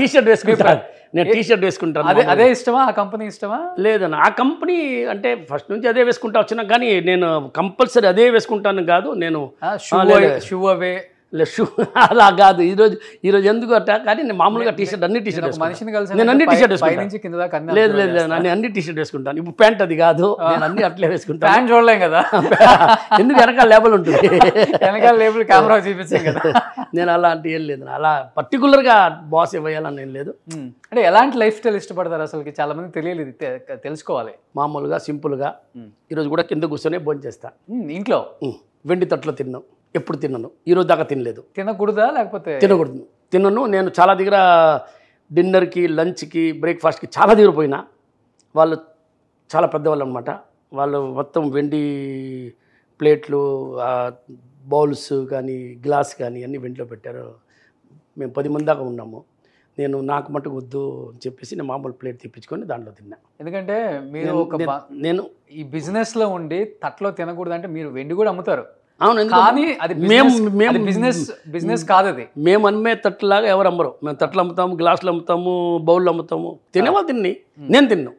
టీ షర్ట్ వేసుకుంటాను నేను టీ షర్ట్ వేసుకుంటాను అదే అదే ఇష్టమా ఆ కంపెనీ ఇష్టమా లేదన్న ఆ కంపెనీ అంటే ఫస్ట్ నుంచి అదే వేసుకుంటా వచ్చినా కానీ నేను కంపల్సరీ అదే వేసుకుంటాను కాదు నేను షూ అవే లెషు [LAUGHS] అలా కాదు ఈరోజు ఈరోజు ఎందుకు అట్ట కానీ నేను మామూలుగా టీషర్ట్ అన్ని టీషర్ట్ మనిషిని కలిసి నేను అన్ని టీషర్ట్ వేసుకుంటాను లేదు లేదు లేదు నేను అన్ని టీషర్ట్ వేసుకుంటాను ఇప్పుడు ప్యాంట్ అది కాదు నేను అన్ని అట్లే వేసుకుంటాను ప్యాంట్ చూడలేం కదా [LAUGHS] ఎందుకు వెనకాల లేబుల్ ఉంటుంది వెనకాల లేబుల్ కెమెరా చూపించాను కదా [LAUGHS] నేను అలాంటి ఏం లేదు అలా పర్టికులర్గా బాస్ ఇవ్వాలని ఏం లేదు అంటే ఎలాంటి లైఫ్ స్టైల్ ఇష్టపడతారు అసలు చాలా మంది తెలియలేదు తెలుసుకోవాలి మామూలుగా సింపుల్గా ఈరోజు కూడా కింద కూర్చొని భోజనం చేస్తాను ఇంట్లో వెండి తట్లో తిన్నాం ఎప్పుడు తిన్నాను ఈరోజు దాకా తినలేదు తినకూడదా లేకపోతే తినకూడదు తిన్నాను నేను చాలా దగ్గర డిన్నర్కి లంచ్కి బ్రేక్ఫాస్ట్కి చాలా దగ్గర పోయినా వాళ్ళు చాలా పెద్దవాళ్ళు అనమాట వాళ్ళు మొత్తం వెండి ప్లేట్లు బౌల్స్ కానీ గ్లాస్ కానీ అన్నీ వెండిలో పెట్టారు మేము పది మంది దాకా ఉన్నాము నేను నాకు మటుకు వద్దు అని చెప్పేసి నేను మామూలు ప్లేట్ తెప్పించుకొని దాంట్లో తిన్నా ఎందుకంటే మీరు ఒక నేను ఈ బిజినెస్లో ఉండి తట్లో తినకూడదు అంటే మీరు వెండి కూడా అమ్ముతారు అవును కానీ అది మేము మేము బిజినెస్ బిజినెస్ కాదు అది మేము అమ్మే తట్టులాగా ఎవరు అమ్మరు మేము తట్లు అమ్ముతాము గ్లాసులు అమ్ముతాము బౌళ్ళు అమ్ముతాము తినేవా తిన్ని నేను తిన్ను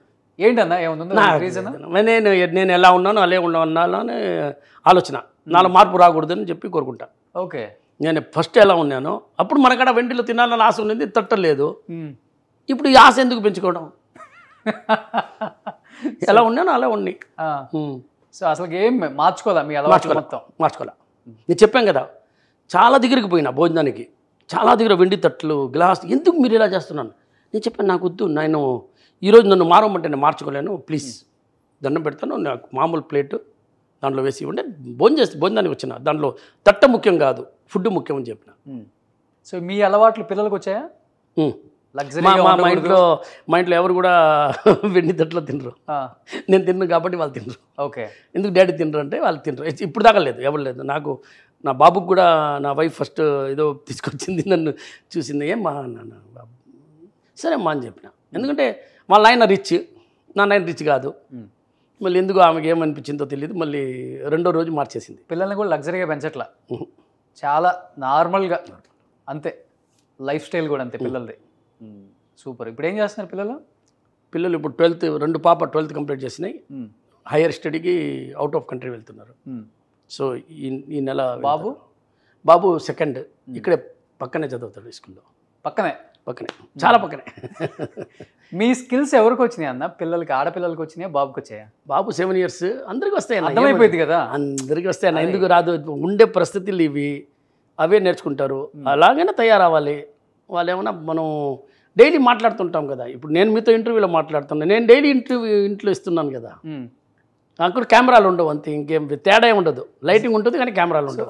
ఏంటన్నా ఏముంది నేను నేను ఎలా ఉన్నాను అలా ఉండవన్నాను అని ఆలోచన నాలో మార్పు రాకూడదని చెప్పి కోరుకుంటా ఓకే నేను ఫస్ట్ ఎలా ఉన్నాను అప్పుడు మనకాడ వెంటిలో తినాలని ఆశ ఉన్నది తట్టలేదు ఇప్పుడు ఈ ఆశ ఎందుకు పెంచుకోవడం [LAUGHS] ఎలా ఉన్నాను అలా ఉన్నాయి సో అసలు ఏం మార్చుకోలే మీ అలవాటు మొత్తం మార్చుకోలే నేను చెప్పాను కదా చాలా దగ్గరికి పోయినా భోజనానికి చాలా దగ్గర వెండి తట్లు గ్లాస్ ఎందుకు మీరు ఇలా చేస్తున్నాను నేను చెప్పాను నాకు వద్దు నేను ఈరోజు నన్ను మారమంటే నేను మార్చుకోలేను ప్లీజ్ దండం పెడతాను నాకు మామూలు ప్లేటు దాంట్లో వేసి ఉండే భోజనం చేస్తే భోజనానికి వచ్చిన దాంట్లో తట్ట ముఖ్యం కాదు ఫుడ్ ముఖ్యం అని చెప్పిన సో మీ అలవాట్లు పిల్లలకు వచ్చాయా మా ఇంట్లో మా ఇంట్లో ఎవరు కూడా [LAUGHS] వెండి తట్లో తినరు నేను తిన్నాను కాబట్టి వాళ్ళు తినరు ఓకే ఎందుకు డాడీ తినరు అంటే వాళ్ళు తినరు ఇప్పుడు దాకా లేదు ఎవరు లేదు నాకు నా బాబుకు కూడా నా వైఫ్ ఫస్ట్ ఏదో తీసుకొచ్చింది నన్ను చూసింది ఏం మా నాన్న బాబు సరే మా అని చెప్పిన ఎందుకంటే మా నాయన రిచ్ నా నాయన రిచ్ కాదు మళ్ళీ ఎందుకు ఆమెకి ఏమనిపించిందో తెలియదు మళ్ళీ రెండో రోజు మార్చేసింది పిల్లల్ని కూడా లగ్జరీగా పెంచట్లా చాలా నార్మల్గా అంతే లైఫ్ స్టైల్ కూడా అంతే పిల్లలది సూపర్ ఇప్పుడు ఏం చేస్తున్నారు పిల్లలు పిల్లలు ఇప్పుడు ట్వెల్త్ రెండు పాప ట్వెల్త్ కంప్లీట్ చేసినాయి హైయర్ స్టడీకి అవుట్ ఆఫ్ కంట్రీ వెళ్తున్నారు సో ఈ ఈ నెల బాబు బాబు సెకండ్ ఇక్కడే పక్కనే చదువుతాడు స్కూల్లో పక్కనే పక్కనే చాలా పక్కనే [LAUGHS] మీ స్కిల్స్ ఎవరికి వచ్చినాయి అన్న పిల్లలకి ఆడపిల్లలకి వచ్చినాయి బాబుకి వచ్చాయా బాబు సెవెన్ ఇయర్స్ అందరికి వస్తాయి అర్థమైపోయింది కదా అందరికి వస్తాయి ఎందుకు రాదు ఉండే పరిస్థితులు ఇవి అవే నేర్చుకుంటారు అలాగైనా తయారవ్వాలి వాళ్ళు ఏమైనా మనం డైలీ మాట్లాడుతుంటాం కదా ఇప్పుడు నేను మీతో ఇంటర్వ్యూలో మాట్లాడుతున్నాను నేను డైలీ ఇంటర్వ్యూ ఇంట్లో ఇస్తున్నాను కదా అక్కడ కెమెరాలు ఉండవు అంతే ఇంకేం తేడా ఉండదు లైటింగ్ ఉంటుంది కానీ కెమెరాలు ఉండవు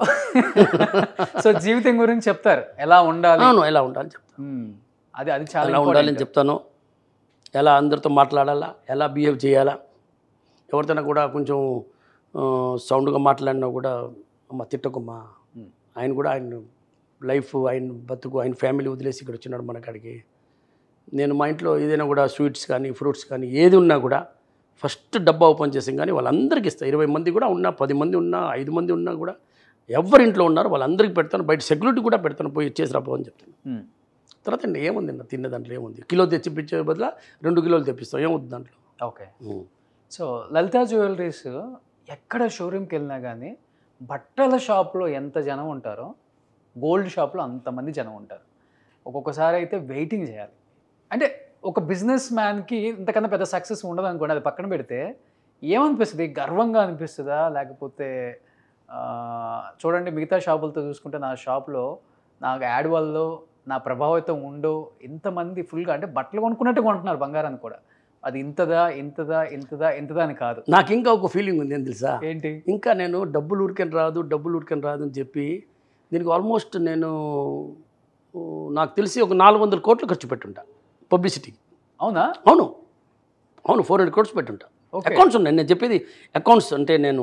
సో జీవితం గురించి చెప్తారు ఎలా ఉండాలి అవును ఎలా ఉండాలని చెప్తాను అది అది చాలా ఉండాలని చెప్తాను ఎలా అందరితో మాట్లాడాలా ఎలా బిహేవ్ చేయాలా ఎవరితో కూడా కొంచెం సౌండ్గా మాట్లాడినా కూడా అమ్మ తిట్టకుమ్మా ఆయన కూడా ఆయన లైఫ్ ఆయన బతుకు ఆయన ఫ్యామిలీ వదిలేసి ఇక్కడ వచ్చినాడు మనకాడికి నేను మా ఇంట్లో ఏదైనా కూడా స్వీట్స్ కానీ ఫ్రూట్స్ కానీ ఏది ఉన్నా కూడా ఫస్ట్ డబ్బా ఓపెన్ చేసాం కానీ వాళ్ళందరికీ ఇస్తాను ఇరవై మంది కూడా ఉన్నా పది మంది ఉన్నా ఐదు మంది ఉన్నా కూడా ఎవరి ఇంట్లో ఉన్నారు వాళ్ళందరికీ పెడతాను బయట సెక్యూరిటీ కూడా పెడతాను పోయి ఇచ్చేసి రాబో అని చెప్తాను తర్వాత అండి ఏముంది నా తిన్న దాంట్లో ఏముంది కిలో తెచ్చిపించే బదులు రెండు కిలోలు తెప్పిస్తాం ఏముంది దాంట్లో ఓకే సో లలితా జ్యువెలరీస్ ఎక్కడ షోరూమ్కి వెళ్ళినా కానీ బట్టల షాప్లో ఎంత జనం ఉంటారో గోల్డ్ షాప్లో అంతమంది జనం ఉంటారు ఒక్కొక్కసారి అయితే వెయిటింగ్ చేయాలి అంటే ఒక బిజినెస్ మ్యాన్కి ఇంతకన్నా పెద్ద సక్సెస్ ఉండదు అనుకోండి అది పక్కన పెడితే ఏమనిపిస్తుంది గర్వంగా అనిపిస్తుందా లేకపోతే చూడండి మిగతా షాపులతో చూసుకుంటే నా షాప్లో నాకు యాడ్ వాళ్ళు నా ప్రభావితం ఉండు ఇంతమంది ఫుల్గా అంటే బట్టలు కొనుక్కున్నట్టు కొంటున్నారు బంగారాన్ని కూడా అది ఇంతదా ఇంతదా ఇంతదా ఇంతదా అని కాదు నాకు ఇంకా ఒక ఫీలింగ్ ఉంది ఏం తెలుసా ఏంటి ఇంకా నేను డబ్బులు ఉడికని రాదు డబ్బులు ఉడికని రాదు అని చెప్పి దీనికి ఆల్మోస్ట్ నేను నాకు తెలిసి ఒక నాలుగు వందల కోట్లు ఖర్చు పెట్టుంటా పబ్లిసిటీ అవునా అవును అవును ఫోర్ హండ్రెడ్ క్రోడ్స్ పెట్టుంటా అకౌంట్స్ ఉన్నాయి నేను చెప్పేది అకౌంట్స్ అంటే నేను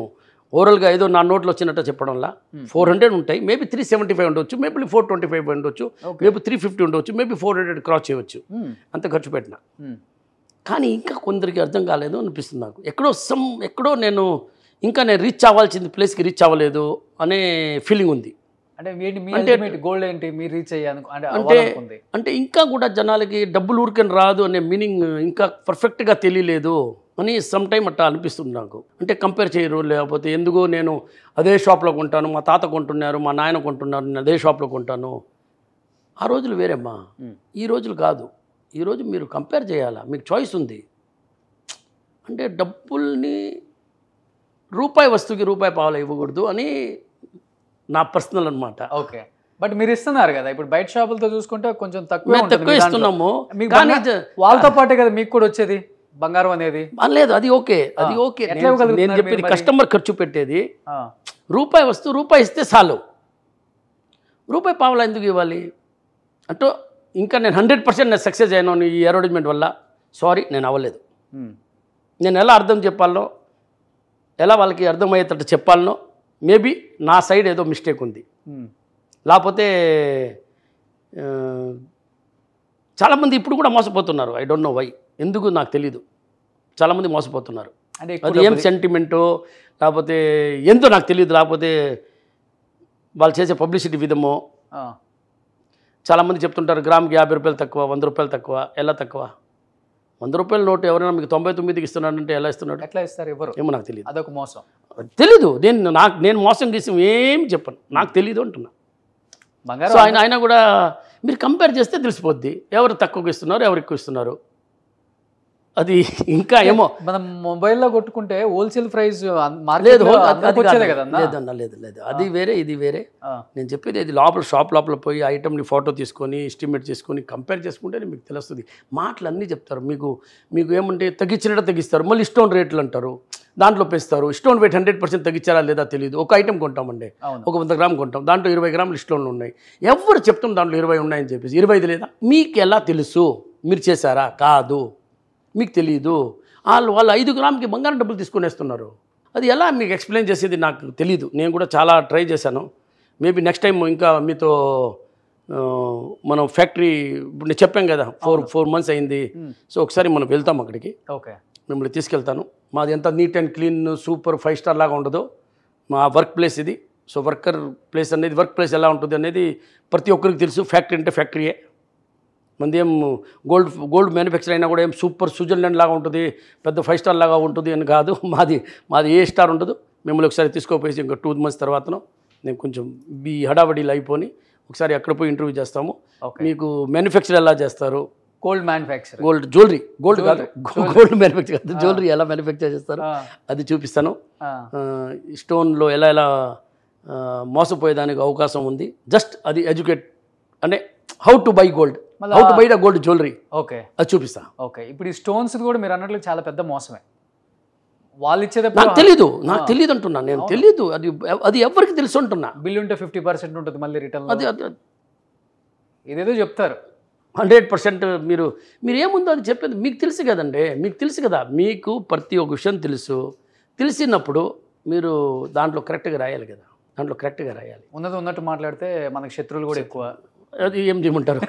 ఓవరాల్గా ఏదో నా నోట్లో వచ్చినట్టు చెప్పడంలా ఫోర్ hmm. హండ్రెడ్ ఉంటాయి మేబీ త్రీ సెవెంటీ ఫైవ్ ఉండొచ్చు మేబీ ఫోర్ ట్వంటీ ఫైవ్ ఉండొచ్చు మేబీ త్రీ ఫిఫ్టీ ఉండొచ్చు మేబీ ఫోర్ హండ్రెడ్ క్రాస్ చేయవచ్చు అంత ఖర్చు పెట్టిన hmm. కానీ ఇంకా కొందరికి అర్థం కాలేదు అనిపిస్తుంది నాకు ఎక్కడో సమ్ ఎక్కడో నేను ఇంకా నేను రీచ్ అవ్వాల్సింది ప్లేస్కి రీచ్ అవ్వలేదు అనే ఫీలింగ్ ఉంది అంటే మీ ఏంటి మీరు రీచ్ అయ్యాను అంటే అంటే ఇంకా కూడా జనాలకి డబ్బులు ఊరికని రాదు అనే మీనింగ్ ఇంకా పర్ఫెక్ట్గా తెలియలేదు అని సమ్ టైం అట్లా అనిపిస్తుంది నాకు అంటే కంపేర్ చేయరు లేకపోతే ఎందుకు నేను అదే షాప్లో కొంటాను మా తాత కొంటున్నారు మా నాయన కొంటున్నారు నేను అదే షాప్లో కొంటాను ఆ రోజులు వేరేమ్మా ఈ రోజులు కాదు ఈరోజు మీరు కంపేర్ చేయాలా మీకు చాయిస్ ఉంది అంటే డబ్బుల్ని రూపాయి వస్తువుకి రూపాయి పావులు ఇవ్వకూడదు అని నా పర్సనల్ అనమాట ఓకే బట్ మీరు ఇస్తున్నారు కదా ఇప్పుడు బయట షాపులతో చూసుకుంటే కొంచెం తక్కువ తక్కువ ఇస్తున్నాము వాళ్ళతో పాటే కదా మీకు కూడా వచ్చేది బంగారం అనేది లేదు అది ఓకే అది ఓకే నేను చెప్పేది కస్టమర్ ఖర్చు పెట్టేది రూపాయి వస్తువు రూపాయి ఇస్తే చాలు రూపాయి పావులా ఎందుకు ఇవ్వాలి అంటూ ఇంకా నేను హండ్రెడ్ పర్సెంట్ నేను సక్సెస్ అయినాను ఈ అడ్వర్టైజ్మెంట్ వల్ల సారీ నేను అవ్వలేదు hmm. నేను ఎలా అర్థం చెప్పాలనో ఎలా వాళ్ళకి అర్థమయ్యేటట్టు చెప్పాలనో మేబీ నా సైడ్ ఏదో మిస్టేక్ ఉంది hmm. లేకపోతే చాలామంది ఇప్పుడు కూడా మోసపోతున్నారు ఐ డోంట్ నో వై ఎందుకు నాకు తెలీదు చాలామంది మోసపోతున్నారు అది ఏం సెంటిమెంటు లేకపోతే ఎంతో నాకు తెలియదు లేకపోతే వాళ్ళు చేసే పబ్లిసిటీ విధమో చాలామంది చెప్తుంటారు గ్రామ్కి యాభై రూపాయలు తక్కువ వంద రూపాయలు తక్కువ ఎలా తక్కువ వంద రూపాయల నోటు ఎవరైనా మీకు తొంభై తొమ్మిదికి ఇస్తున్నాడంటే ఎలా ఇస్తున్నాడు ఎట్లా ఇస్తారు ఎవరు ఏమో నాకు తెలియదు అదొక మోసం తెలీదు నేను నాకు నేను మోసం చేసి ఏం చెప్పను నాకు తెలియదు అంటున్నా బంగారు ఆయన ఆయన కూడా మీరు కంపేర్ చేస్తే తెలిసిపోద్ది ఎవరు తక్కువకు ఇస్తున్నారు ఎవరు ఎక్కువ ఇస్తున్నారు అది ఇంకా ఏమో మనం మొబైల్లో కొట్టుకుంటే హోల్సేల్ ప్రైస్ లేదు లేదు లేదు అది వేరే ఇది వేరే నేను చెప్పేది ఇది లోపల షాప్ లోపల పోయి ఐటమ్ని ఫోటో తీసుకొని ఎస్టిమేట్ చేసుకొని కంపేర్ చేసుకుంటే మీకు తెలుస్తుంది మాటలు అన్నీ చెప్తారు మీకు మీకు ఏముంటే తగ్గించినట్టు తగ్గిస్తారు మళ్ళీ ఇష్టం రేట్లు అంటారు దాంట్లో పెస్తారు ఇష్టం వెయిట్ హండ్రెడ్ పర్సెంట్ తగ్గించారా లేదా తెలియదు ఒక ఐటమ్ కొంటామండి ఒక వంద గ్రామ్ కొంటాం దాంట్లో ఇరవై గ్రాములు ఇష్టంలో ఉన్నాయి ఎవరు చెప్తాం దాంట్లో ఇరవై ఉన్నాయని చెప్పేసి ఇరవై ఐదు లేదా మీకు ఎలా తెలుసు మీరు చేశారా కాదు మీకు తెలియదు వాళ్ళు వాళ్ళు ఐదు గ్రాములకి బంగారం డబ్బులు తీసుకునేస్తున్నారు అది ఎలా మీకు ఎక్స్ప్లెయిన్ చేసేది నాకు తెలియదు నేను కూడా చాలా ట్రై చేశాను మేబీ నెక్స్ట్ టైం ఇంకా మీతో మనం ఫ్యాక్టరీ ఇప్పుడు నేను చెప్పాం కదా ఫోర్ ఫోర్ మంత్స్ అయింది సో ఒకసారి మనం వెళ్తాం అక్కడికి ఓకే మిమ్మల్ని తీసుకెళ్తాను మాది ఎంత neat and clean super five star లాగా ఉండదు మా వర్క్ ప్లేస్ ఇది సో వర్కర్ ప్లేస్ అనేది వర్క్ ప్లేస్ ఎలా ఉంటుంది అనేది ప్రతి ఒక్కరికి తెలుసు ఫ్యాక్టరీ అంటే ఫ్యాక్టరీయే మంది ఏం గోల్డ్ గోల్డ్ మ్యానుఫ్యాక్చర్ అయినా కూడా ఏం సూపర్ స్విట్జర్లాండ్ లాగా ఉంటుంది పెద్ద ఫైవ్ స్టార్ లాగా ఉంటుంది అని కాదు [LAUGHS] మాది మాది ఏ స్టార్ ఉండదు మిమ్మల్ని ఒకసారి తీసుకోపోయేసి ఇంకా టూ మంత్స్ తర్వాత నేను కొంచెం బి హడావడిలో అయిపోయి ఒకసారి అక్కడ పోయి ఇంటర్వ్యూ చేస్తాము మీకు మ్యానుఫ్యాక్చర్ ఎలా చేస్తారు gold manufacture gold jewellery gold కాదు గోల్డ్ మ్యానుఫ్యాక్చర్ కాదు జ్యువెలరీ ఎలా మ్యానుఫ్యాక్చర్ చేస్తారు అది చూపిస్తాను స్టోన్లో ఎలా ఎలా మోసపోయేదానికి అవకాశం ఉంది జస్ట్ అది ఎడ్యుకేట్ అంటే how to buy gold out బయట గోల్డ్ జ్యువెలరీ ఓకే అది చూపిస్తా ఓకే ఇప్పుడు ఈ స్టోన్స్ కూడా మీరు అన్నట్లు చాలా పెద్ద మోసమే వాళ్ళు ఇచ్చేదే నాకు తెలియదు నాకు తెలియదు అంటున్నా నేను తెలియదు అది అది ఎవరికి తెలుసు అంటున్నా బిల్ ఉంటే ఫిఫ్టీ పర్సెంట్ ఉంటుంది మళ్ళీ రిటర్న్ అది ఇదేదో చెప్తారు హండ్రెడ్ పర్సెంట్ మీరు మీరు ఏముందో అది చెప్పేది మీకు తెలుసు కదండి మీకు తెలుసు కదా మీకు ప్రతి ఒక్క విషయం తెలుసు తెలిసినప్పుడు మీరు దాంట్లో కరెక్ట్గా రాయాలి కదా దాంట్లో కరెక్ట్గా రాయాలి ఉన్నది ఉన్నట్టు మాట్లాడితే మనకు శత్రువులు కూడా ఎక్కువ అది ఏం చేయమంటారు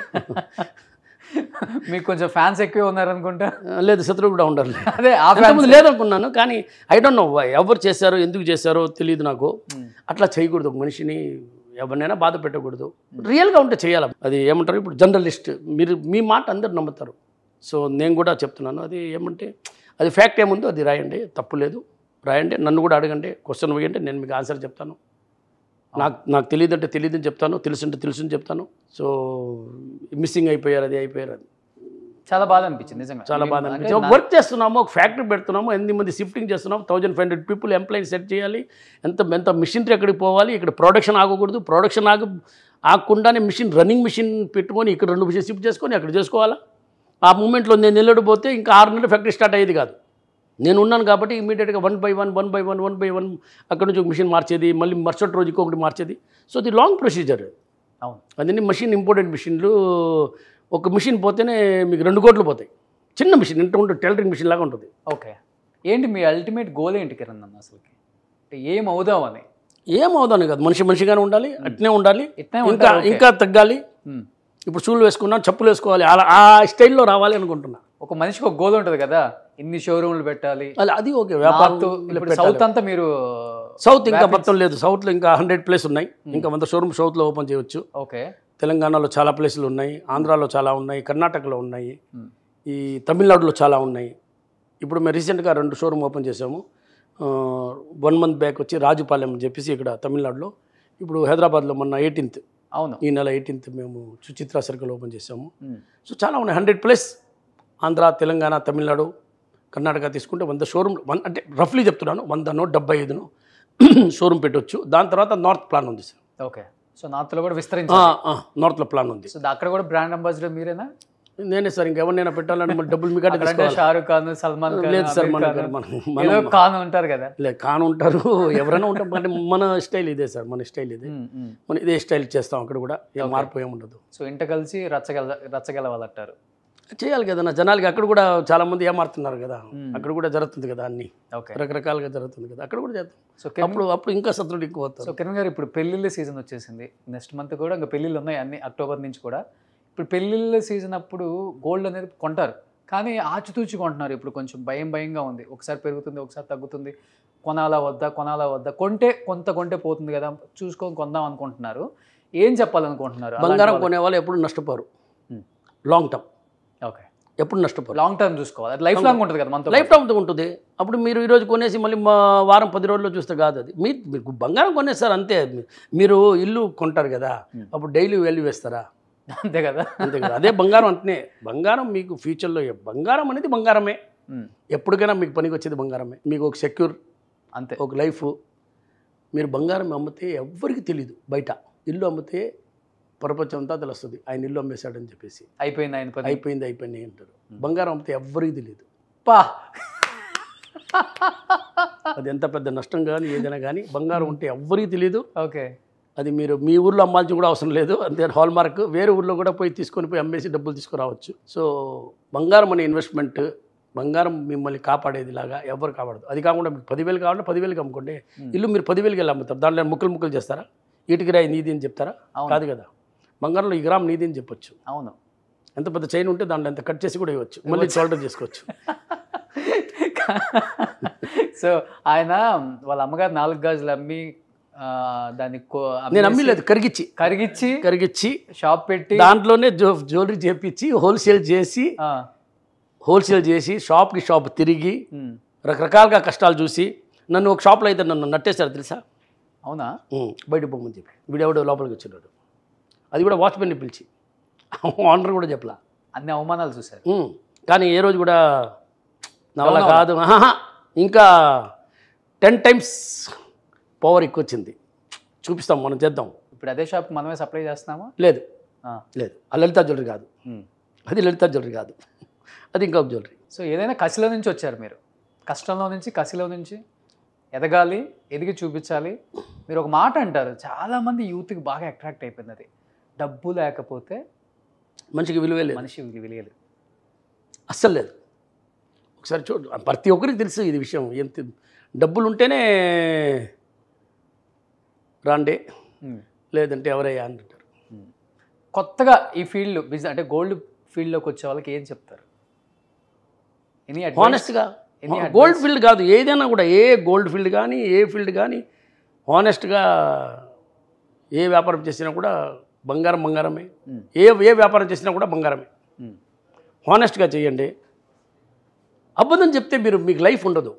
మీకు కొంచెం ఫ్యాన్స్ ఎక్కువే ఉన్నారనుకుంటా లేదు శత్రువు కూడా ఉండరు అదే అంతకుముందు లేదనుకున్నాను కానీ ఐ డోంట్ నో ఎవరు చేశారో ఎందుకు చేశారో తెలియదు నాకు అట్లా చేయకూడదు ఒక మనిషిని ఎవరినైనా బాధ పెట్టకూడదు రియల్గా ఉంటే చేయాలి అది ఏమంటారు ఇప్పుడు జర్నలిస్ట్ మీరు మీ మాట అందరు నమ్ముతారు సో నేను కూడా చెప్తున్నాను అది ఏమంటే అది ఫ్యాక్ట్ ఏముందో అది రాయండి తప్పు లేదు రాయండి నన్ను కూడా అడగండి క్వశ్చన్ వేయండి నేను మీకు ఆన్సర్ చెప్తాను నాకు నాకు తెలియదు తెలియదు తెలియదని చెప్తాను తెలుసు అని చెప్తాను సో మిస్సింగ్ అయిపోయారు అది అయిపోయారు అది చాలా బాధ అనిపించింది నిజంగా చాలా బాధ అనిపించింది వర్క్ చేస్తున్నాము ఒక ఫ్యాక్టరీ పెడుతున్నాము ఎనిమిది మంది షిఫ్టింగ్ చేస్తున్నాము thousand five hundred people employee set చేయాలి ఎంత ఎంత మిషనరీ ఎక్కడికి పోవాలి ఇక్కడ ప్రొడక్షన్ ఆగకూడదు ప్రొడక్షన్ ఆగ ఆగకుండానే మిషన్ రన్నింగ్ మిషన్ పెట్టుకొని ఇక్కడ రెండు మిషన్ షిఫ్ట్ చేసుకొని అక్కడ చేసుకోవాలా ఆ మూమెంట్లో నేను నిలబడిపోతే ఇంకా ఆరు నెలలు ఫ్యాక్టరీ స్టార్ట్ అయ్యేది కాదు నేను ఉన్నాను కాబట్టి ఇమీడియట్గా one by one one by one one by one అక్కడ నుంచి మిషన్ మార్చేది మళ్ళీ మరుసటి రోజు ఇంకొకటి మార్చేది సో ఇది లాంగ్ ప్రొసీజర్ అవును అందుకని మిషన్ ఇంపార్టెంట్ మిషన్లు ఒక మిషన్ పోతేనే మీకు రెండు కోట్లు పోతాయి చిన్న మిషన్ ఇంటర్ ఉంటుంది టైలరింగ్ మిషన్ లాగా ఉంటుంది ఓకే ఏంటి మీ అల్టిమేట్ గోల్ ఏంటి కిరణ్ అన్న అసలు ఏం అవుదాం అని ఏం అవుదాను కాదు మనిషి మనిషిగానే ఉండాలి అట్నే ఉండాలి ఇంకా ఇంకా తగ్గాలి ఇప్పుడు షూలు వేసుకున్నాను చెప్పులు వేసుకోవాలి అలా ఆ స్టైల్లో రావాలి అనుకుంటున్నా ఒక మనిషికి ఒక గోల్ ఉంటుంది కదా ఇన్ని షోరూమ్లు పెట్టాలి అది ఓకే వ్యాపారం సౌత్ అంతా మీరు సౌత్ ఇంకా మొత్తం లేదు సౌత్లో ఇంకా హండ్రెడ్ ప్లేస్ ఉన్నాయి hmm. ఇంకా వంద షోరూమ్ సౌత్లో ఓపెన్ చేయొచ్చు ఓకే తెలంగాణలో చాలా ప్లేసులు ఉన్నాయి ఆంధ్రాలో చాలా ఉన్నాయి కర్ణాటకలో ఉన్నాయి hmm. ఈ తమిళనాడులో చాలా ఉన్నాయి ఇప్పుడు మేము రీసెంట్గా రెండు షోరూమ్ ఓపెన్ చేసాము వన్ మంత్ బ్యాక్ వచ్చి రాజుపాలెం అని చెప్పేసి ఇక్కడ తమిళనాడులో ఇప్పుడు హైదరాబాద్లో మొన్న ఎయిటీన్త్ అవును ఈ నెల ఎయిటీన్త్ మేము సుచిత్ర సర్కిల్ ఓపెన్ చేసాము సో చాలా ఉన్నాయి హండ్రెడ్ ప్లస్ ఆంధ్ర తెలంగాణ తమిళనాడు కర్ణాటక తీసుకుంటే వంద షోరూమ్ వన్ అంటే రఫ్లీ చెప్తున్నాను వందనో డెబ్బై ఐదునో షోరూమ్ పెట్టవచ్చు దాని తర్వాత నార్త్ ప్లాన్ ఉంది సార్ ఓకే సో నార్త్లో కూడా విస్తరించి నార్త్లో ప్లాన్ ఉంది సో అక్కడ కూడా బ్రాండ్ అంబాసిడర్ మీరేనా నేనే సార్ ఇంకెవరినైనా పెట్టాలంటే మన డబ్బులు మీకు షారుఖ్ ఖాన్ సల్మాన్ లేదు సార్ మన ఖాన్ ఉంటారు కదా లేదు ఖాన్ ఉంటారు ఎవరైనా ఉంటారు అంటే మన స్టైల్ ఇదే సార్ మన స్టైల్ ఇదే మనం ఇదే స్టైల్ చేస్తాం అక్కడ కూడా ఏ మార్పు ఏముండదు సో ఇంట కలిసి రచ్చగల రచ్చగలవాలంటారు చేయాలి కదా నా జనాలకి అక్కడ కూడా చాలామంది ఏమారుతున్నారు కదా అక్కడ కూడా జరుగుతుంది కదా అన్ని రకరకాలుగా జరుగుతుంది కదా అక్కడ కూడా చేద్దాం సో అప్పుడు అప్పుడు ఇంకా సత్రుడు ఎక్కువ సో కిరణ్ గారు ఇప్పుడు పెళ్ళిళ్ళ సీజన్ వచ్చేసింది నెక్స్ట్ మంత్ కూడా ఇంకా పెళ్ళిళ్ళు ఉన్నాయి అన్ని అక్టోబర్ నుంచి కూడా ఇప్పుడు పెళ్ళిళ్ళ సీజన్ అప్పుడు గోల్డ్ అనేది కొంటారు కానీ ఆచితూచి కొంటున్నారు ఇప్పుడు కొంచెం భయం భయంగా ఉంది ఒకసారి పెరుగుతుంది ఒకసారి తగ్గుతుంది కొనాలా వద్దా కొనాలా వద్దా కొంటే కొంత కొంటే పోతుంది కదా చూసుకొని కొందాం అనుకుంటున్నారు ఏం చెప్పాలనుకుంటున్నారు బంగారం కొనేవాళ్ళు ఎప్పుడు నష్టపోరు లాంగ్ టర్మ్ ఎప్పుడు నష్టపోరు లాంగ్ టర్మ్ చూసుకోవాలి అది లైఫ్ లాంగ్ ఉంటుంది కదా మనతో లైఫ్ టర్మ్ ఉంటుంది అప్పుడు మీరు ఈరోజు కొనేసి మళ్ళీ మా వారం పది రోజుల్లో చూస్తే కాదు అది మీ మీరు బంగారం కొనేస్తారు అంతే మీరు ఇల్లు కొంటారు కదా hmm. అప్పుడు డైలీ వెళ్ళి వేస్తారా అంతే కదా అంతే కదా అదే బంగారం అంటేనే బంగారం మీకు ఫ్యూచర్లో బంగారం అనేది బంగారమే hmm. ఎప్పటికైనా మీకు పనికి వచ్చేది బంగారమే మీకు ఒక సెక్యూర్ అంతే ఒక లైఫ్ మీరు బంగారం అమ్మితే ఎవ్వరికి తెలియదు బయట ఇల్లు అమ్మితే ప్రపంచం అంతా తెలుస్తుంది ఆయన ఇల్లు అమ్మేశాడని చెప్పేసి అయిపోయింది ఆయన పని అయిపోయింది అయిపోయింది అంటారు బంగారం అమ్మితే ఎవరికి తెలియదు పా అది ఎంత పెద్ద నష్టం కానీ ఏదైనా కానీ బంగారం ఉంటే ఎవరికి తెలియదు ఓకే అది మీరు మీ ఊర్లో అమ్మాల్సి కూడా అవసరం లేదు అంతే హాల్మార్క్ వేరే ఊర్లో కూడా పోయి తీసుకొని పోయి అమ్మేసి డబ్బులు తీసుకురావచ్చు సో బంగారం అనే ఇన్వెస్ట్మెంట్ బంగారం మిమ్మల్ని కాపాడేదిలాగా ఎవరు కాపాడదు అది కాకుండా మీకు పదివేలు కావాలంటే పదివేలు అమ్ముకోండి ఇల్లు మీరు పదివేలకి వెళ్ళి అమ్ముతారు దాంట్లో ముక్కలు ముక్కలు చేస్తారా ఇటుకి రాయి నీది అని చెప్తారా కాదు కదా బంగారంలో ఈ గ్రామ్ నీది అని చెప్పొచ్చు అవును ఎంత పెద్ద చైన్ ఉంటే దాంట్లో ఎంత కట్ చేసి కూడా ఇవ్వచ్చు మళ్ళీ షోల్డర్ చేసుకోవచ్చు [LAUGHS] సో ఆయన వాళ్ళ అమ్మగారు నాలుగు గాజులు అమ్మి దాన్ని నేను అమ్మిలేదు కరిగిచ్చి కరిగిచ్చి కరిగిచ్చి షాప్ పెట్టి దాంట్లోనే జో జ్యువెలరీ చేపించి హోల్సేల్ చేసి హోల్సేల్ చేసి షాప్కి షాప్ తిరిగి రకరకాలుగా కష్టాలు చూసి నన్ను ఒక షాప్లో అయితే నన్ను నట్టేశారు తెలుసా అవునా బయట పోమని చెప్పి వీడెవడో లోపలికి వచ్చినాడు అది కూడా వాచ్మెన్ని పిలిచి ఆనర్ కూడా చెప్పలా అన్ని అవమానాలు చూశారు కానీ ఏ రోజు కూడా నవల కాదు ఇంకా టెన్ టైమ్స్ పవర్ ఎక్కువ వచ్చింది చూపిస్తాం మనం చేద్దాం ఇప్పుడు అదే షాప్ మనమే సప్లై చేస్తున్నామా లేదు లేదు ఆ లలిత జ్యువెలరీ కాదు అది లలిత జ్యువెలరీ కాదు అది ఇంకొక జ్యువెలరీ సో ఏదైనా కసిలో నుంచి వచ్చారు మీరు కష్టంలో నుంచి కసిలో నుంచి ఎదగాలి ఎదిగి చూపించాలి మీరు ఒక మాట అంటారు చాలామంది యూత్కి బాగా అట్రాక్ట్ అయిపోయింది అది డబ్బు లేకపోతే మనిషికి విలువ లేదు మనిషి విలువ లేదు అస్సలు లేదు ఒకసారి చూడు ప్రతి ఒక్కరికి తెలుసు ఇది విషయం ఏం డబ్బులు ఉంటేనే రాండే లేదంటే ఎవరయ్యా అంటుంటారు కొత్తగా ఈ ఫీల్డ్ బిజినెస్ అంటే గోల్డ్ ఫీల్డ్లోకి వచ్చే వాళ్ళకి ఏం చెప్తారు ఎనీ హానెస్ట్గా గోల్డ్ ఫీల్డ్ కాదు ఏదైనా కూడా ఏ గోల్డ్ ఫీల్డ్ కానీ ఏ ఫీల్డ్ కానీ హానెస్ట్గా ఏ వ్యాపారం చేసినా కూడా బంగారం బంగారమే ఏ ఏ వ్యాపారం చేసినా కూడా బంగారమే హానెస్ట్గా చేయండి అబద్ధం చెప్తే మీరు మీకు లైఫ్ ఉండదు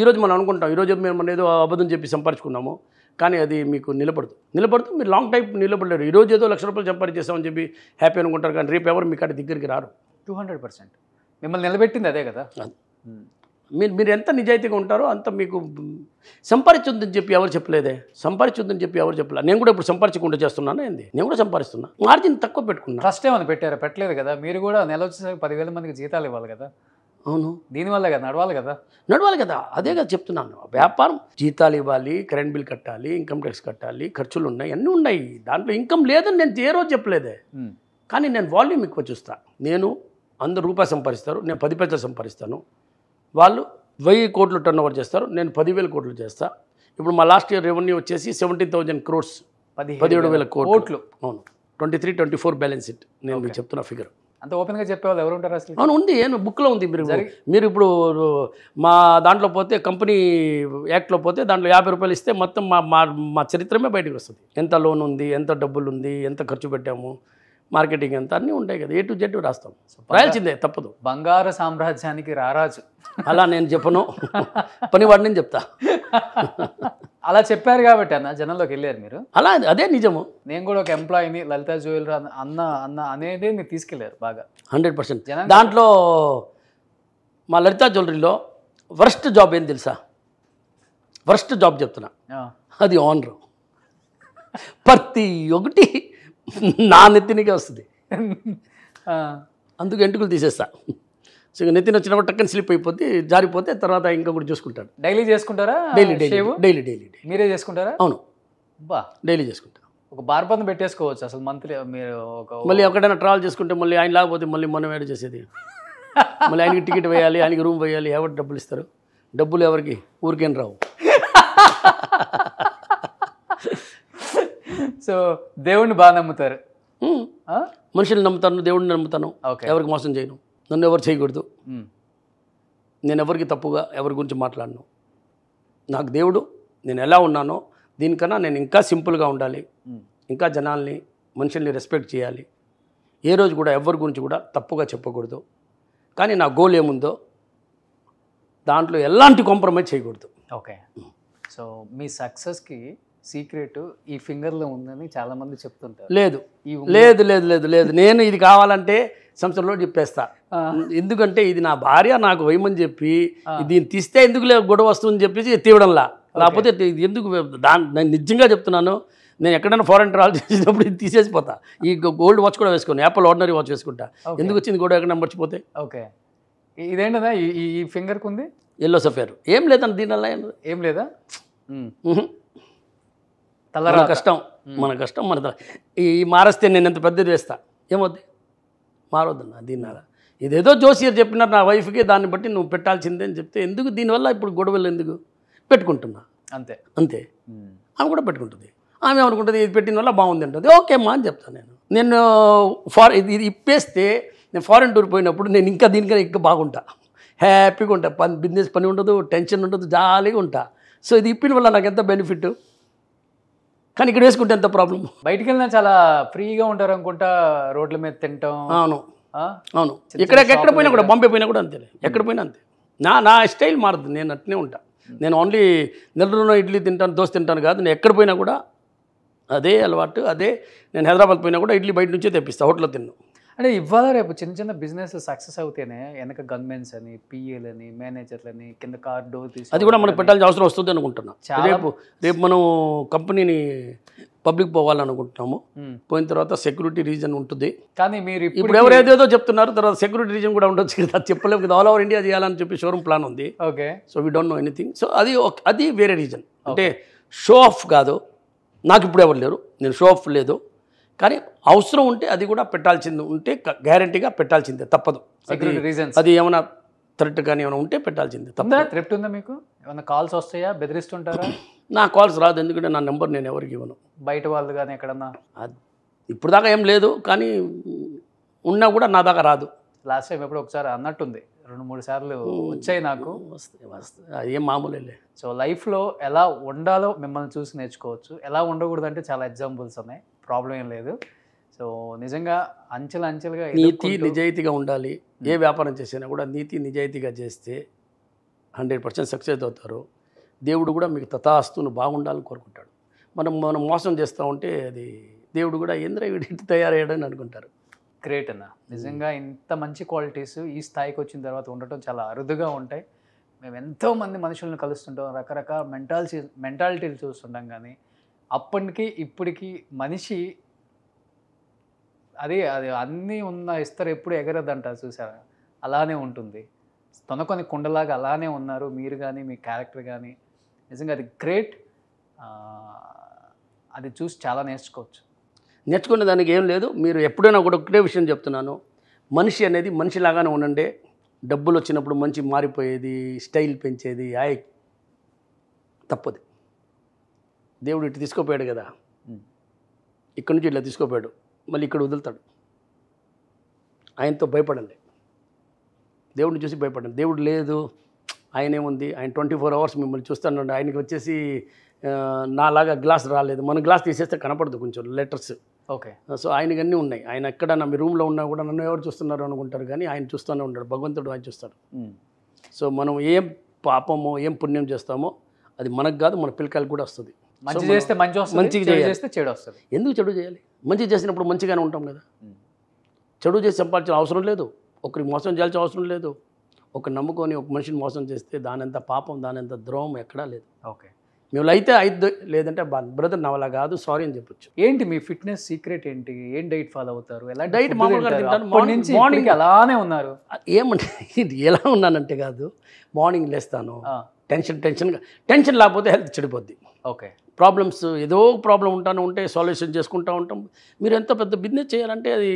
ఈరోజు మనం అనుకుంటాం ఈరోజు మేము ఏదో అబద్ధం చెప్పి సంపాదించుకున్నాము కానీ అది మీకు నిలబడదు నిలబడదు మీరు లాంగ్ టైం నిలబడలేరు ఈరోజు ఏదో లక్ష రూపాయలు సంపాదించేస్తామని చెప్పి హ్యాపీ అనుకుంటారు కానీ రేపు ఎవరు మీకు దగ్గరికి రారు టూ హండ్రెడ్ పర్సెంట్ మిమ్మల్ని నిలబెట్టింది అదే కదా మీరు మీరు ఎంత నిజాయితీగా ఉంటారో అంత మీకు సంపాదించుందని చెప్పి ఎవరు చెప్పలేదే సంపాదించుందని చెప్పి ఎవరు చెప్పలేదు నేను కూడా ఇప్పుడు సంపాదించకుండా చేస్తున్నాను ఏంది నేను కూడా సంపాదిస్తున్నా మార్జిన్ తక్కువ పెట్టుకున్నా ఫస్ట్ ఏమైనా పెట్టారు పెట్టలేదు కదా మీరు కూడా నెల వచ్చేసరికి పదివేల మందికి జీతాలు ఇవ్వాలి కదా అవును దీనివల్ల కదా నడవాలి కదా నడవాలి కదా అదే కదా చెప్తున్నాను వ్యాపారం జీతాలు ఇవ్వాలి కరెంట్ బిల్ కట్టాలి ఇన్కమ్ ట్యాక్స్ కట్టాలి ఖర్చులు ఉన్నాయి అన్నీ ఉన్నాయి దాంట్లో ఇన్కమ్ లేదని నేను ఏ రోజు చెప్పలేదే కానీ నేను వాల్యూమ్ ఎక్కువ చూస్తాను నేను అందరు రూపాయి సంపాదిస్తారు నేను పది పెద్దలు సంపాదిస్తాను వాళ్ళు వెయ్యి కోట్లు టర్న్ ఓవర్ చేస్తారు నేను పదివేల కోట్లు చేస్తా ఇప్పుడు మా లాస్ట్ ఇయర్ రెవెన్యూ వచ్చేసి సెవెంటీన్ థౌజండ్ క్రోర్స్ పదిహేడు వేల కోట్లు అవును twenty three twenty four balance it నేను మీకు చెప్తున్న ఫిగర్ అంత ఓపెన్గా వాళ్ళు ఎవరు ఉంటారు అసలు అవును ఉంది నేను బుక్లో ఉంది మీరు మీరు ఇప్పుడు మా దాంట్లో పోతే కంపెనీ యాక్ట్లో పోతే దాంట్లో యాభై రూపాయలు ఇస్తే మొత్తం మా మా మా చరిత్రమే బయటకు వస్తుంది ఎంత లోన్ ఉంది ఎంత డబ్బులు ఉంది ఎంత ఖర్చు పెట్టాము మార్కెటింగ్ అంతా అన్నీ ఉంటాయి కదా ఏ టు జెడ్ రాస్తాం రాయాల్సిందే తప్పదు బంగారు సామ్రాజ్యానికి రారాజు అలా నేను చెప్పను పనివాడిని నేను చెప్తా అలా చెప్పారు కాబట్టి అన్న జనంలోకి వెళ్ళారు మీరు అలా అదే నిజము నేను కూడా ఒక ఎంప్లాయీని లలిత జ్యువెలరీ అన్న అన్న అనేది మీరు తీసుకెళ్లారు బాగా హండ్రెడ్ పర్సెంట్ దాంట్లో మా లలిత జ్యువెలరీలో వర్స్ట్ జాబ్ ఏం తెలుసా వర్స్ట్ జాబ్ చెప్తున్నా అది ఓనరు ప్రతి ఒకటి నా నెత్తినికే వస్తుంది అందుకు ఎంటుకలు తీసేస్తా సో నెత్తిన వచ్చినప్పుడు టక్కని స్లిప్ అయిపోతే జారిపోతే తర్వాత ఇంకొకటి చూసుకుంటాడు డైలీ చేసుకుంటారా డైలీ డైలీ డైలీ డైలీ మీరే చేసుకుంటారా అవును బా డైలీ చేసుకుంటాను ఒక బార్బంద్ పెట్టేసుకోవచ్చు అసలు మంత్లీ మీరు ఒక మళ్ళీ ఎక్కడైనా ట్రావెల్ చేసుకుంటే మళ్ళీ ఆయన లేకపోతే మళ్ళీ మనం వేడు చేసేది మళ్ళీ ఆయనకి టికెట్ వేయాలి ఆయనకి రూమ్ వేయాలి ఎవరు డబ్బులు ఇస్తారు డబ్బులు ఎవరికి ఊరికేం రావు సో దేవుణ్ణి బాగా నమ్ముతారు మనుషులు నమ్ముతాను దేవుడిని నమ్ముతాను ఎవరికి మోసం చేయను నన్ను ఎవరు చేయకూడదు నేను ఎవరికి తప్పుగా ఎవరి గురించి మాట్లాడను నాకు దేవుడు నేను ఎలా ఉన్నానో దీనికన్నా నేను ఇంకా సింపుల్గా ఉండాలి ఇంకా జనాల్ని మనుషుల్ని రెస్పెక్ట్ చేయాలి ఏ రోజు కూడా ఎవరి గురించి కూడా తప్పుగా చెప్పకూడదు కానీ నా గోల్ ఏముందో దాంట్లో ఎలాంటి కాంప్రమైజ్ చేయకూడదు ఓకే సో మీ సక్సెస్కి సీక్రెట్ ఈ ఫింగర్లో ఉందని చాలామంది చెప్తుంటారు లేదు లేదు లేదు లేదు లేదు నేను ఇది కావాలంటే సంవత్సరంలో చెప్పేస్తా ఎందుకంటే ఇది నా భార్య నాకు వేయమని చెప్పి దీన్ని తీస్తే ఎందుకు లేదు గొడవ వస్తుందని చెప్పేసి తీవడంలా లేకపోతే ఎందుకు దాని నేను నిజంగా చెప్తున్నాను నేను ఎక్కడైనా ఫారెన్ ట్రావెల్ చేసినప్పుడు ఇది తీసేసిపోతా ఈ గోల్డ్ వాచ్ కూడా వేసుకోను యాపిల్ ఆర్డినరీ వాచ్ వేసుకుంటా ఎందుకు వచ్చింది గొడవ ఎక్కడ మర్చిపోతే ఓకే ఇదేంటదా ఈ ఫింగర్కి ఉంది ఎల్లో సఫేర్ ఏం లేదండి దీనివల్ల ఏం లేదా తలరా కష్టం మన కష్టం మన తల ఈ మారస్తే నేను ఎంత పెద్దది వేస్తా ఏమవుద్ది మారొద్దన్న దీన్నారా ఇదేదో జోసియర్ చెప్పినారు నా వైఫ్కి దాన్ని బట్టి నువ్వు పెట్టాల్సిందే అని చెప్తే ఎందుకు దీనివల్ల ఇప్పుడు గొడవలు ఎందుకు పెట్టుకుంటున్నా అంతే అంతే ఆమె కూడా పెట్టుకుంటుంది ఆమె అనుకుంటుంది ఇది పెట్టిన వల్ల బాగుంది అంటుంది ఓకే మా అని చెప్తాను నేను నేను ఫార్ ఇది ఇప్పేస్తే నేను ఫారెన్ టూర్ పోయినప్పుడు నేను ఇంకా దీనికన్నా ఇంకా బాగుంటా హ్యాపీగా ఉంటా పని బిజినెస్ పని ఉండదు టెన్షన్ ఉండదు జాలీగా ఉంటా సో ఇది ఇప్పిన వల్ల నాకు ఎంత బెనిఫిట్ కానీ ఇక్కడ వేసుకుంటే ఎంత ప్రాబ్లం బయటికి వెళ్ళినా చాలా ఫ్రీగా ఉంటారు అనుకుంటా రోడ్ల మీద తింటాం అవును అవును ఇక్కడ ఎక్కడ పోయినా కూడా బాంబే పోయినా కూడా అంతే ఎక్కడ పోయినా అంతే నా నా స్టైల్ మారదు నేను అట్నే ఉంటా నేను ఓన్లీ నెల్లూరులో ఇడ్లీ తింటాను దోశ తింటాను కాదు నేను ఎక్కడ పోయినా కూడా అదే అలవాటు అదే నేను హైదరాబాద్ పోయినా కూడా ఇడ్లీ బయట నుంచే తెప్పిస్తాను హోటల్లో తిన్నాను అంటే ఇవాళ రేపు చిన్న చిన్న బిజినెస్ సక్సెస్ అవుతేనే వెనక గన్మెన్స్ అని పిఏలు అని మేనేజర్లు అని కింద కార్ డోర్ తీసి అది కూడా మనకు పెట్టాల్సిన అవసరం వస్తుంది అనుకుంటున్నాం రేపు రేపు మనం కంపెనీని పబ్లిక్ పోవాలనుకుంటున్నాము పోయిన తర్వాత సెక్యూరిటీ రీజన్ ఉంటుంది కానీ మీరు ఇప్పుడు ఏదేదో చెప్తున్నారు తర్వాత సెక్యూరిటీ రీజన్ కూడా ఉండొచ్చు కదా చెప్పలేము కదా ఆల్ ఓవర్ ఇండియా చేయాలని చెప్పి షోరూమ్ ప్లాన్ ఉంది okay so we don't know anything so అది అది వేరే రీజన్ అంటే షో ఆఫ్ కాదు నాకు ఇప్పుడు ఎవరు లేరు నేను షో ఆఫ్ లేదు కానీ అవసరం ఉంటే అది కూడా పెట్టాల్సింది ఉంటే గ్యారంటీగా పెట్టాల్సిందే తప్పదు అది ఏమైనా థ్రెట్ కానీ ఏమైనా ఉంటే పెట్టాల్సిందే తప్పదు థ్రెట్ ఉందా మీకు ఏమైనా కాల్స్ వస్తాయా బెదిరిస్తుంటారా [CLEARS THROAT] నా కాల్స్ రాదు ఎందుకంటే నా నెంబర్ నేను ఎవరికి ఇవ్వను బయట వాళ్ళు కానీ ఎక్కడన్నా ఇప్పుడు దాకా ఏం లేదు కానీ ఉన్నా కూడా నా దాకా రాదు లాస్ట్ టైం ఎప్పుడు ఒకసారి అన్నట్టుంది రెండు మూడు సార్లు వచ్చాయి నాకు మామూలు మామూలే సో లైఫ్లో ఎలా ఉండాలో మిమ్మల్ని చూసి నేర్చుకోవచ్చు ఎలా ఉండకూడదంటే చాలా ఎగ్జాంపుల్స్ ఉన్నాయి ప్రాబ్లం ఏం లేదు సో నిజంగా అంచెల అంచెలుగా నీతి నిజాయితీగా ఉండాలి ఏ వ్యాపారం చేసినా కూడా నీతి నిజాయితీగా చేస్తే హండ్రెడ్ పర్సెంట్ సక్సెస్ అవుతారు దేవుడు కూడా మీకు తథాస్తును బాగుండాలని కోరుకుంటాడు మనం మనం మోసం చేస్తూ ఉంటే అది దేవుడు కూడా ఏంద్ర వీడింటి తయారయ్యాడని అనుకుంటారు గ్రేట్ అన్న నిజంగా ఇంత మంచి క్వాలిటీస్ ఈ స్థాయికి వచ్చిన తర్వాత ఉండటం చాలా అరుదుగా ఉంటాయి మేము ఎంతోమంది మనుషులను కలుస్తుంటాం రకరకాల మెంటాలిటీ మెంటాలిటీలు చూస్తుంటాం కానీ అప్పటికి ఇప్పటికి మనిషి అదే అది అన్నీ ఉన్న ఇస్తారు ఎప్పుడు ఎగరదంట చూసారా అలానే ఉంటుంది తొనకొని కుండలాగా అలానే ఉన్నారు మీరు కానీ మీ క్యారెక్టర్ కానీ నిజంగా అది గ్రేట్ అది చూసి చాలా నేర్చుకోవచ్చు నేర్చుకునే దానికి ఏం లేదు మీరు ఎప్పుడైనా కూడా ఒకటే విషయం చెప్తున్నాను మనిషి అనేది మనిషిలాగానే ఉండండి డబ్బులు వచ్చినప్పుడు మంచి మారిపోయేది స్టైల్ పెంచేది హాయ్ తప్పదు దేవుడు ఇటు తీసుకోపోయాడు కదా ఇక్కడి నుంచి ఇట్లా తీసుకోపోయాడు మళ్ళీ ఇక్కడ వదులుతాడు ఆయనతో భయపడండి దేవుడిని చూసి భయపడండి దేవుడు లేదు ఆయన ఏముంది ఆయన ట్వంటీ ఫోర్ అవర్స్ మిమ్మల్ని చూస్తానండి ఆయనకి వచ్చేసి నాలాగా గ్లాస్ రాలేదు మన గ్లాస్ తీసేస్తే కనపడదు కొంచెం లెటర్స్ ఓకే సో ఆయనకి అన్నీ ఉన్నాయి ఆయన ఎక్కడ నా మీ రూమ్లో ఉన్నా కూడా నన్ను ఎవరు చూస్తున్నారు అనుకుంటారు కానీ ఆయన చూస్తూనే ఉంటాడు భగవంతుడు ఆయన చూస్తాడు సో మనం ఏం పాపమో ఏం పుణ్యం చేస్తామో అది మనకు కాదు మన పిల్లకాయలు కూడా వస్తుంది మంచి చేస్తే మంచి వస్తుంది మంచిగా చేస్తే చెడు వస్తుంది ఎందుకు చెడు చేయాలి మంచి చేసినప్పుడు మంచిగానే ఉంటాం కదా చెడు చేసి సంపాదించిన అవసరం లేదు ఒకరికి మోసం చేయాల్సిన అవసరం లేదు ఒక నమ్ముకొని ఒక మనిషిని మోసం చేస్తే దానంత పాపం దానంత ద్రోహం ఎక్కడా లేదు ఓకే మేము అయితే అయితే లేదంటే బ్రదర్ నవలా కాదు సారీ అని చెప్పొచ్చు ఏంటి మీ ఫిట్నెస్ సీక్రెట్ ఏంటి ఏం డైట్ ఫాలో అవుతారు ఎలా డైట్ మార్నింగ్ మార్నింగ్ అలానే ఉన్నారు ఏమంటే ఇది ఎలా ఉన్నానంటే కాదు మార్నింగ్ లేస్తాను టెన్షన్ టెన్షన్గా టెన్షన్ లేకపోతే హెల్త్ చెడిపోద్ది ఓకే ప్రాబ్లమ్స్ ఏదో ప్రాబ్లం ఉంటాను ఉంటే సాల్యూషన్ చేసుకుంటూ ఉంటాం మీరు ఎంత పెద్ద బిజినెస్ చేయాలంటే అది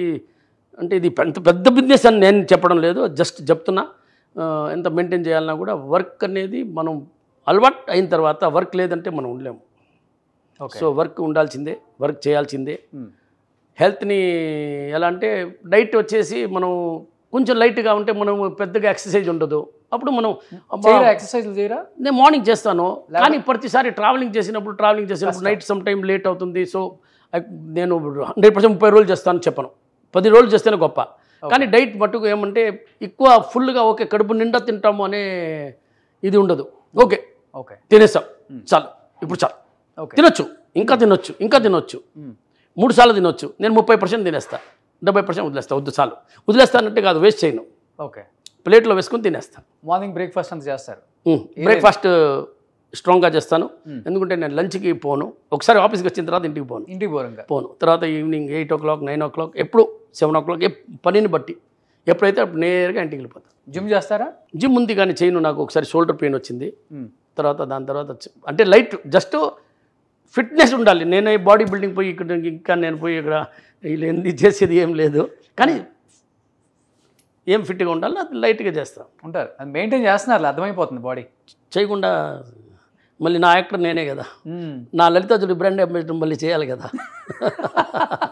అంటే ఇది ఎంత పెద్ద బిజినెస్ అని నేను చెప్పడం లేదు జస్ట్ చెప్తున్నా ఎంత మెయింటైన్ చేయాలన్నా కూడా వర్క్ అనేది మనం అలవాటు అయిన తర్వాత వర్క్ లేదంటే మనం ఉండలేము సో వర్క్ ఉండాల్సిందే వర్క్ చేయాల్సిందే హెల్త్ని ఎలా అంటే డైట్ వచ్చేసి మనం కొంచెం లైట్గా ఉంటే మనం పెద్దగా ఎక్సర్సైజ్ ఉండదు అప్పుడు మనం ఎక్సర్సైజ్ చేయరా నేను మార్నింగ్ చేస్తాను కానీ ప్రతిసారి ట్రావెలింగ్ చేసినప్పుడు ట్రావెలింగ్ చేసినప్పుడు నైట్ సమ్ టైం లేట్ అవుతుంది సో నేను హండ్రెడ్ పర్సెంట్ ముప్పై రోజులు చేస్తాను చెప్పను పది రోజులు చేస్తేనే గొప్ప కానీ డైట్ మట్టుకు ఏమంటే ఎక్కువ ఫుల్గా ఓకే కడుపు నిండా తింటాము అనే ఇది ఉండదు ఓకే ఓకే తినేస్తాం చాలు ఇప్పుడు చాలు తినొచ్చు ఇంకా తినొచ్చు ఇంకా తినొచ్చు మూడు సార్లు తినొచ్చు నేను ముప్పై పర్సెంట్ తినేస్తాను డెబ్బై పర్సెంట్ వదిలేస్తా వద్దు చాలు వదిలేస్తానంటే కాదు వేస్ట్ చేయను ఓకే ప్లేట్లో వేసుకుని తినేస్తాను మార్నింగ్ బ్రేక్ఫాస్ట్ అంత చేస్తారు బ్రేక్ఫాస్ట్ స్ట్రాంగ్గా చేస్తాను ఎందుకంటే నేను లంచ్కి పోను ఒకసారి ఆఫీస్కి వచ్చిన తర్వాత ఇంటికి పోను ఇంటికి పోను పోను తర్వాత evening eight o'clock nine o'clock ఎప్పుడు సెవెన్ ఓ క్లాక్ పనిని బట్టి ఎప్పుడైతే అప్పుడు నేరుగా ఇంటికి వెళ్ళిపోతాను జిమ్ చేస్తారా జిమ్ ఉంది కానీ చేయను నాకు ఒకసారి షోల్డర్ పెయిన్ వచ్చింది తర్వాత దాని తర్వాత అంటే లైట్ జస్ట్ ఫిట్నెస్ ఉండాలి నేను బాడీ బిల్డింగ్ పోయి ఇక్కడ ఇంకా నేను పోయి ఇక్కడ ఇది చేసేది ఏం లేదు కానీ ఏం ఫిట్గా ఉండాలి అది లైట్గా చేస్తాం ఉంటారు అది మెయింటైన్ చేస్తున్నారు అర్థమైపోతుంది బాడీ చేయకుండా మళ్ళీ నా యాక్టర్ నేనే కదా నా లలితాజులు బ్రాండ్ అంబేసిడర్ మళ్ళీ చేయాలి కదా [LAUGHS]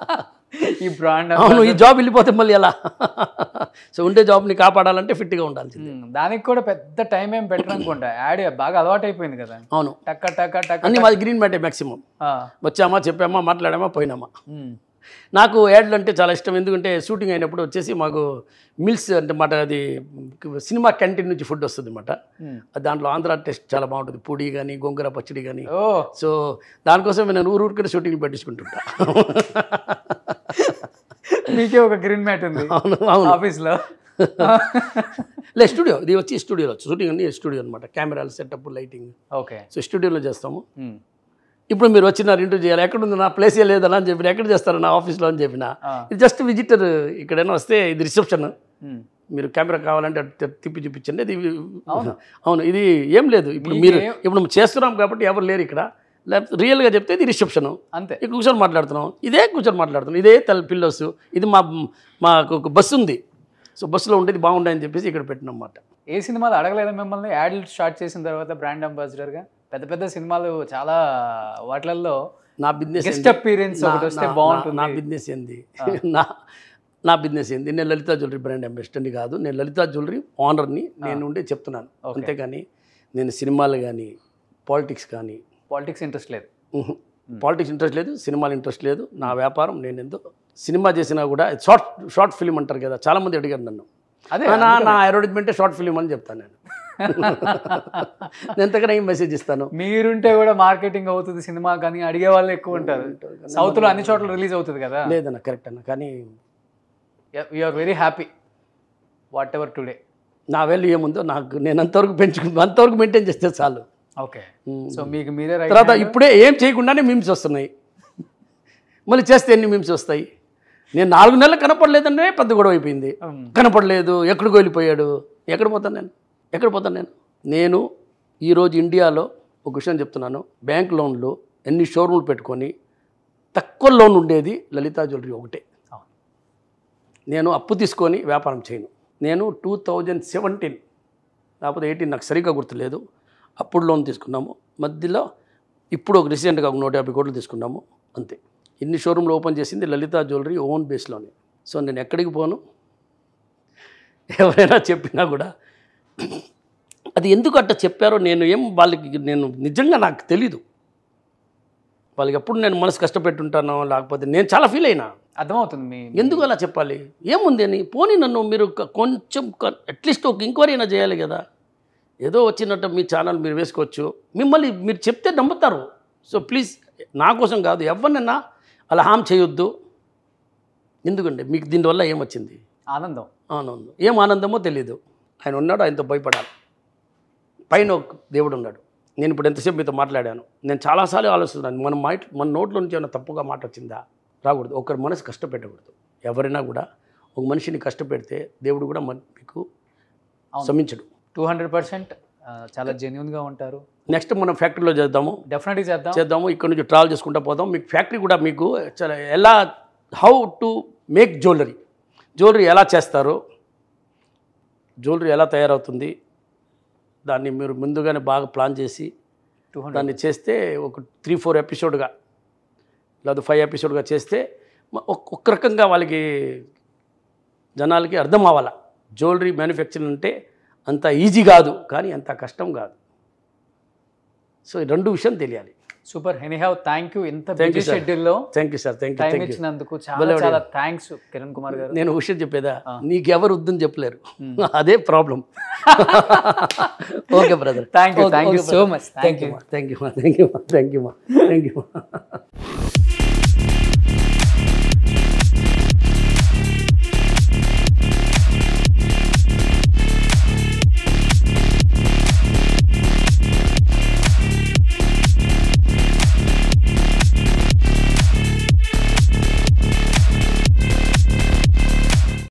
ఈ బ్రాండ్ అవును ఈ జాబ్ వెళ్ళిపోతే మళ్ళీ ఎలా సో ఉండే జాబ్ని కాపాడాలంటే ఫిట్గా ఉండాలి దానికి కూడా పెద్ద టైం ఏం బెటర్ అనుకుంటా యాడ్ బాగా అలవాటు అయిపోయింది కదా అవును టక్క టక్క టక్ అన్ని మాది గ్రీన్ మ్యాటే మ్యాక్సిమం వచ్చామా చెప్పామా మాట్లాడామా పోయినామా నాకు యాడ్లు అంటే చాలా ఇష్టం ఎందుకంటే షూటింగ్ అయినప్పుడు వచ్చేసి మాకు మిల్స్ అంటే మాట అది సినిమా క్యాంటీన్ నుంచి ఫుడ్ వస్తుంది అనమాట దాంట్లో ఆంధ్ర టేస్ట్ చాలా బాగుంటుంది పొడి కానీ గొంగర పచ్చడి కానీ సో దానికోసం నేను ఊరు ఊరికే షూటింగ్ పెట్టించుకుంటుంటా [LAUGHS] మీకే ఒక గ్రీన్ మ్యాట్ ఉంది అవును ఆఫీస్లో [LAUGHS] లే స్టూడియో ఇది వచ్చి స్టూడియోలో షూటింగ్ అన్ని స్టూడియో అనమాట కెమెరాలు సెటప్ లైటింగ్ ఓకే సో స్టూడియోలో చేస్తాము hmm. ఇప్పుడు మీరు వచ్చినారు ఇంటర్వ్యూ చేయాలి ఎక్కడ ఉంది నా ప్లేస్ లేదనా అని చెప్పిన ఎక్కడ చేస్తారు నా ఆఫీస్లో అని చెప్పిన ఇది జస్ట్ విజిటర్ ఇక్కడైనా వస్తే ఇది రిసెప్షన్ hmm. మీరు కెమెరా కావాలంటే తిప్పి చూపించండి ఇది [LAUGHS] అవును ఇది ఏం లేదు ఇప్పుడు మీరు ఇప్పుడు చేస్తున్నాం కాబట్టి ఎవరు లేరు ఇక్కడ లేకపోతే రియల్గా చెప్తే ఇది రిసెప్షన్ అంతే ఇక్కడ కూర్చొని మాట్లాడుతున్నాం ఇదే కూర్చొని మాట్లాడుతున్నాం ఇదే తల పిల్లర్స్ ఇది మా మాకు ఒక బస్సు ఉంది సో బస్సులో ఉంటే ఉండేది అని చెప్పేసి ఇక్కడ పెట్టినమాట ఏ సినిమాలు అడగలేదు మిమ్మల్ని యాడ్లు స్టార్ట్ చేసిన తర్వాత బ్రాండ్ అంబాసిడర్గా పెద్ద పెద్ద సినిమాలు చాలా వాటిలలో నా బిజినెస్ గెస్ట్ అపీరియన్స్ వస్తే బాగుంటుంది నా బిజినెస్ ఏంది [LAUGHS] నా నా బిజినెస్ ఏంది నేను లలితా జ్యువెలరీ బ్రాండ్ అంబాసిడర్ని కాదు నేను లలితా జ్యువెలరీ ఓనర్ని నేను ఉండే చెప్తున్నాను అంతేగాని నేను సినిమాలు కానీ పాలిటిక్స్ కానీ పాలిటిక్స్ ఇంట్రెస్ట్ లేదు పాలిటిక్స్ ఇంట్రెస్ట్ లేదు సినిమాలు ఇంట్రెస్ట్ లేదు నా వ్యాపారం నేను ఎందుకు సినిమా చేసినా కూడా షార్ట్ షార్ట్ ఫిలిం అంటారు కదా చాలామంది అడిగారు నన్ను అదే నా నా అడ్వర్టైజ్మెంటే షార్ట్ ఫిలిం అని చెప్తాను నేను [LAUGHS] ఎంతకన్నా ఏం మెసేజ్ ఇస్తాను మీరుంటే కూడా మార్కెటింగ్ అవుతుంది సినిమా కానీ అడిగే వాళ్ళు ఎక్కువ ఉంటారు సౌత్లో అన్ని చోట్ల రిలీజ్ అవుతుంది కదా లేదన్న కరెక్ట్ అన్న కానీ are very happy whatever today నా వేలు ఏముందో నాకు నేను అంతవరకు పెంచుకుంటా అంతవరకు మెయింటైన్ చేస్తే చాలు ఓకే సో మీకు మీరే తర్వాత ఇప్పుడే ఏం చేయకుండానే మిమ్స్ వస్తున్నాయి మళ్ళీ చేస్తే ఎన్ని మిమ్స్ వస్తాయి నేను నాలుగు నెలలు కనపడలేదంటే పెద్ద గొడవ అయిపోయింది కనపడలేదు ఎక్కడికి వెళ్ళిపోయాడు ఎక్కడ పోతాను నేను ఎక్కడ పోతాను నేను నేను ఈరోజు ఇండియాలో ఒక విషయం చెప్తున్నాను బ్యాంక్ లోన్లు ఎన్ని షోరూమ్లు పెట్టుకొని తక్కువ లోన్ ఉండేది లలితా జ్యువెలరీ ఒకటే నేను అప్పు తీసుకొని వ్యాపారం చేయను నేను టూ థౌజండ్ సెవెంటీన్ లేకపోతే ఎయిటీన్ నాకు సరిగ్గా గుర్తులేదు అప్పుడు లోన్ తీసుకున్నాము మధ్యలో ఇప్పుడు ఒక రీసెంట్గా ఒక నూట యాభై కోట్లు తీసుకున్నాము అంతే ఇన్ని షోరూమ్లు ఓపెన్ చేసింది లలిత జ్యువెలరీ ఓన్ బేస్లోనే సో నేను ఎక్కడికి పోను ఎవరైనా చెప్పినా కూడా అది ఎందుకు అట్ట చెప్పారో నేను ఏం వాళ్ళకి నేను నిజంగా నాకు తెలీదు వాళ్ళకి ఎప్పుడు నేను మనసు కష్టపెట్టుంటానో లేకపోతే నేను చాలా ఫీల్ అయినా అర్థమవుతుంది మీ ఎందుకు అలా చెప్పాలి ఏముంది అని పోనీ నన్ను మీరు కొంచెం అట్లీస్ట్ ఒక ఇంక్వైరీ అయినా చేయాలి కదా ఏదో వచ్చినట్టు మీ ఛానల్ మీరు వేసుకోవచ్చు మిమ్మల్ని మీరు చెప్తే నమ్ముతారు సో ప్లీజ్ నా కోసం కాదు ఎవరినైనా అలా హామ్ చేయొద్దు ఎందుకండి మీకు దీనివల్ల ఏమొచ్చింది ఆనందం ఆనందం ఏం ఆనందమో తెలియదు ఆయన ఉన్నాడు ఆయనతో భయపడాలి పైన దేవుడు ఉన్నాడు నేను ఇప్పుడు ఎంతసేపు మీతో మాట్లాడాను నేను చాలాసార్లు ఆలోచిస్తున్నాను మన మైట్ మన నోట్లో నుంచి ఏమైనా తప్పుగా మాట వచ్చిందా రాకూడదు ఒకరి మనసు కష్టపెట్టకూడదు ఎవరైనా కూడా ఒక మనిషిని కష్టపెడితే దేవుడు కూడా మీకు శ్రమించడు టూ హండ్రెడ్ పర్సెంట్ చాలా జెన్యున్గా ఉంటారు నెక్స్ట్ మనం ఫ్యాక్టరీలో చేద్దాము డెఫినెట్గా చేద్దాం చేద్దాము ఇక్కడ నుంచి ట్రావెల్ చేసుకుంటూ పోదాం మీకు ఫ్యాక్టరీ కూడా మీకు ఎలా how to make jewellery jewellery ఎలా చేస్తారు జ్యువెలరీ ఎలా తయారవుతుంది దాన్ని మీరు ముందుగానే బాగా ప్లాన్ చేసి దాన్ని చేస్తే ఒక త్రీ ఫోర్ ఎపిసోడ్గా లేదా ఫైవ్ ఎపిసోడ్గా చేస్తే ఒక్క రకంగా వాళ్ళకి జనాలకి అర్థం అవ్వాలా జ్యువెలరీ మ్యానుఫ్యాక్చరింగ్ అంటే అంత ఈజీ కాదు కానీ అంత కష్టం కాదు సో రెండు విషయం తెలియాలి సూపర్ హెనీహావ్ థ్యాంక్ యూ ఇంత యూ షెడ్యూల్లో thank you sir thank you ఇచ్చినందుకు చాలా చాలా థ్యాంక్స్ కిరణ్ కుమార్ గారు నేను విషయం చెప్పేదా నీకెవరు వద్దని చెప్పలేరు hmm. [LAUGHS] అదే problem okay brother thank you thank you so much thank you thank you thank you thank you thank you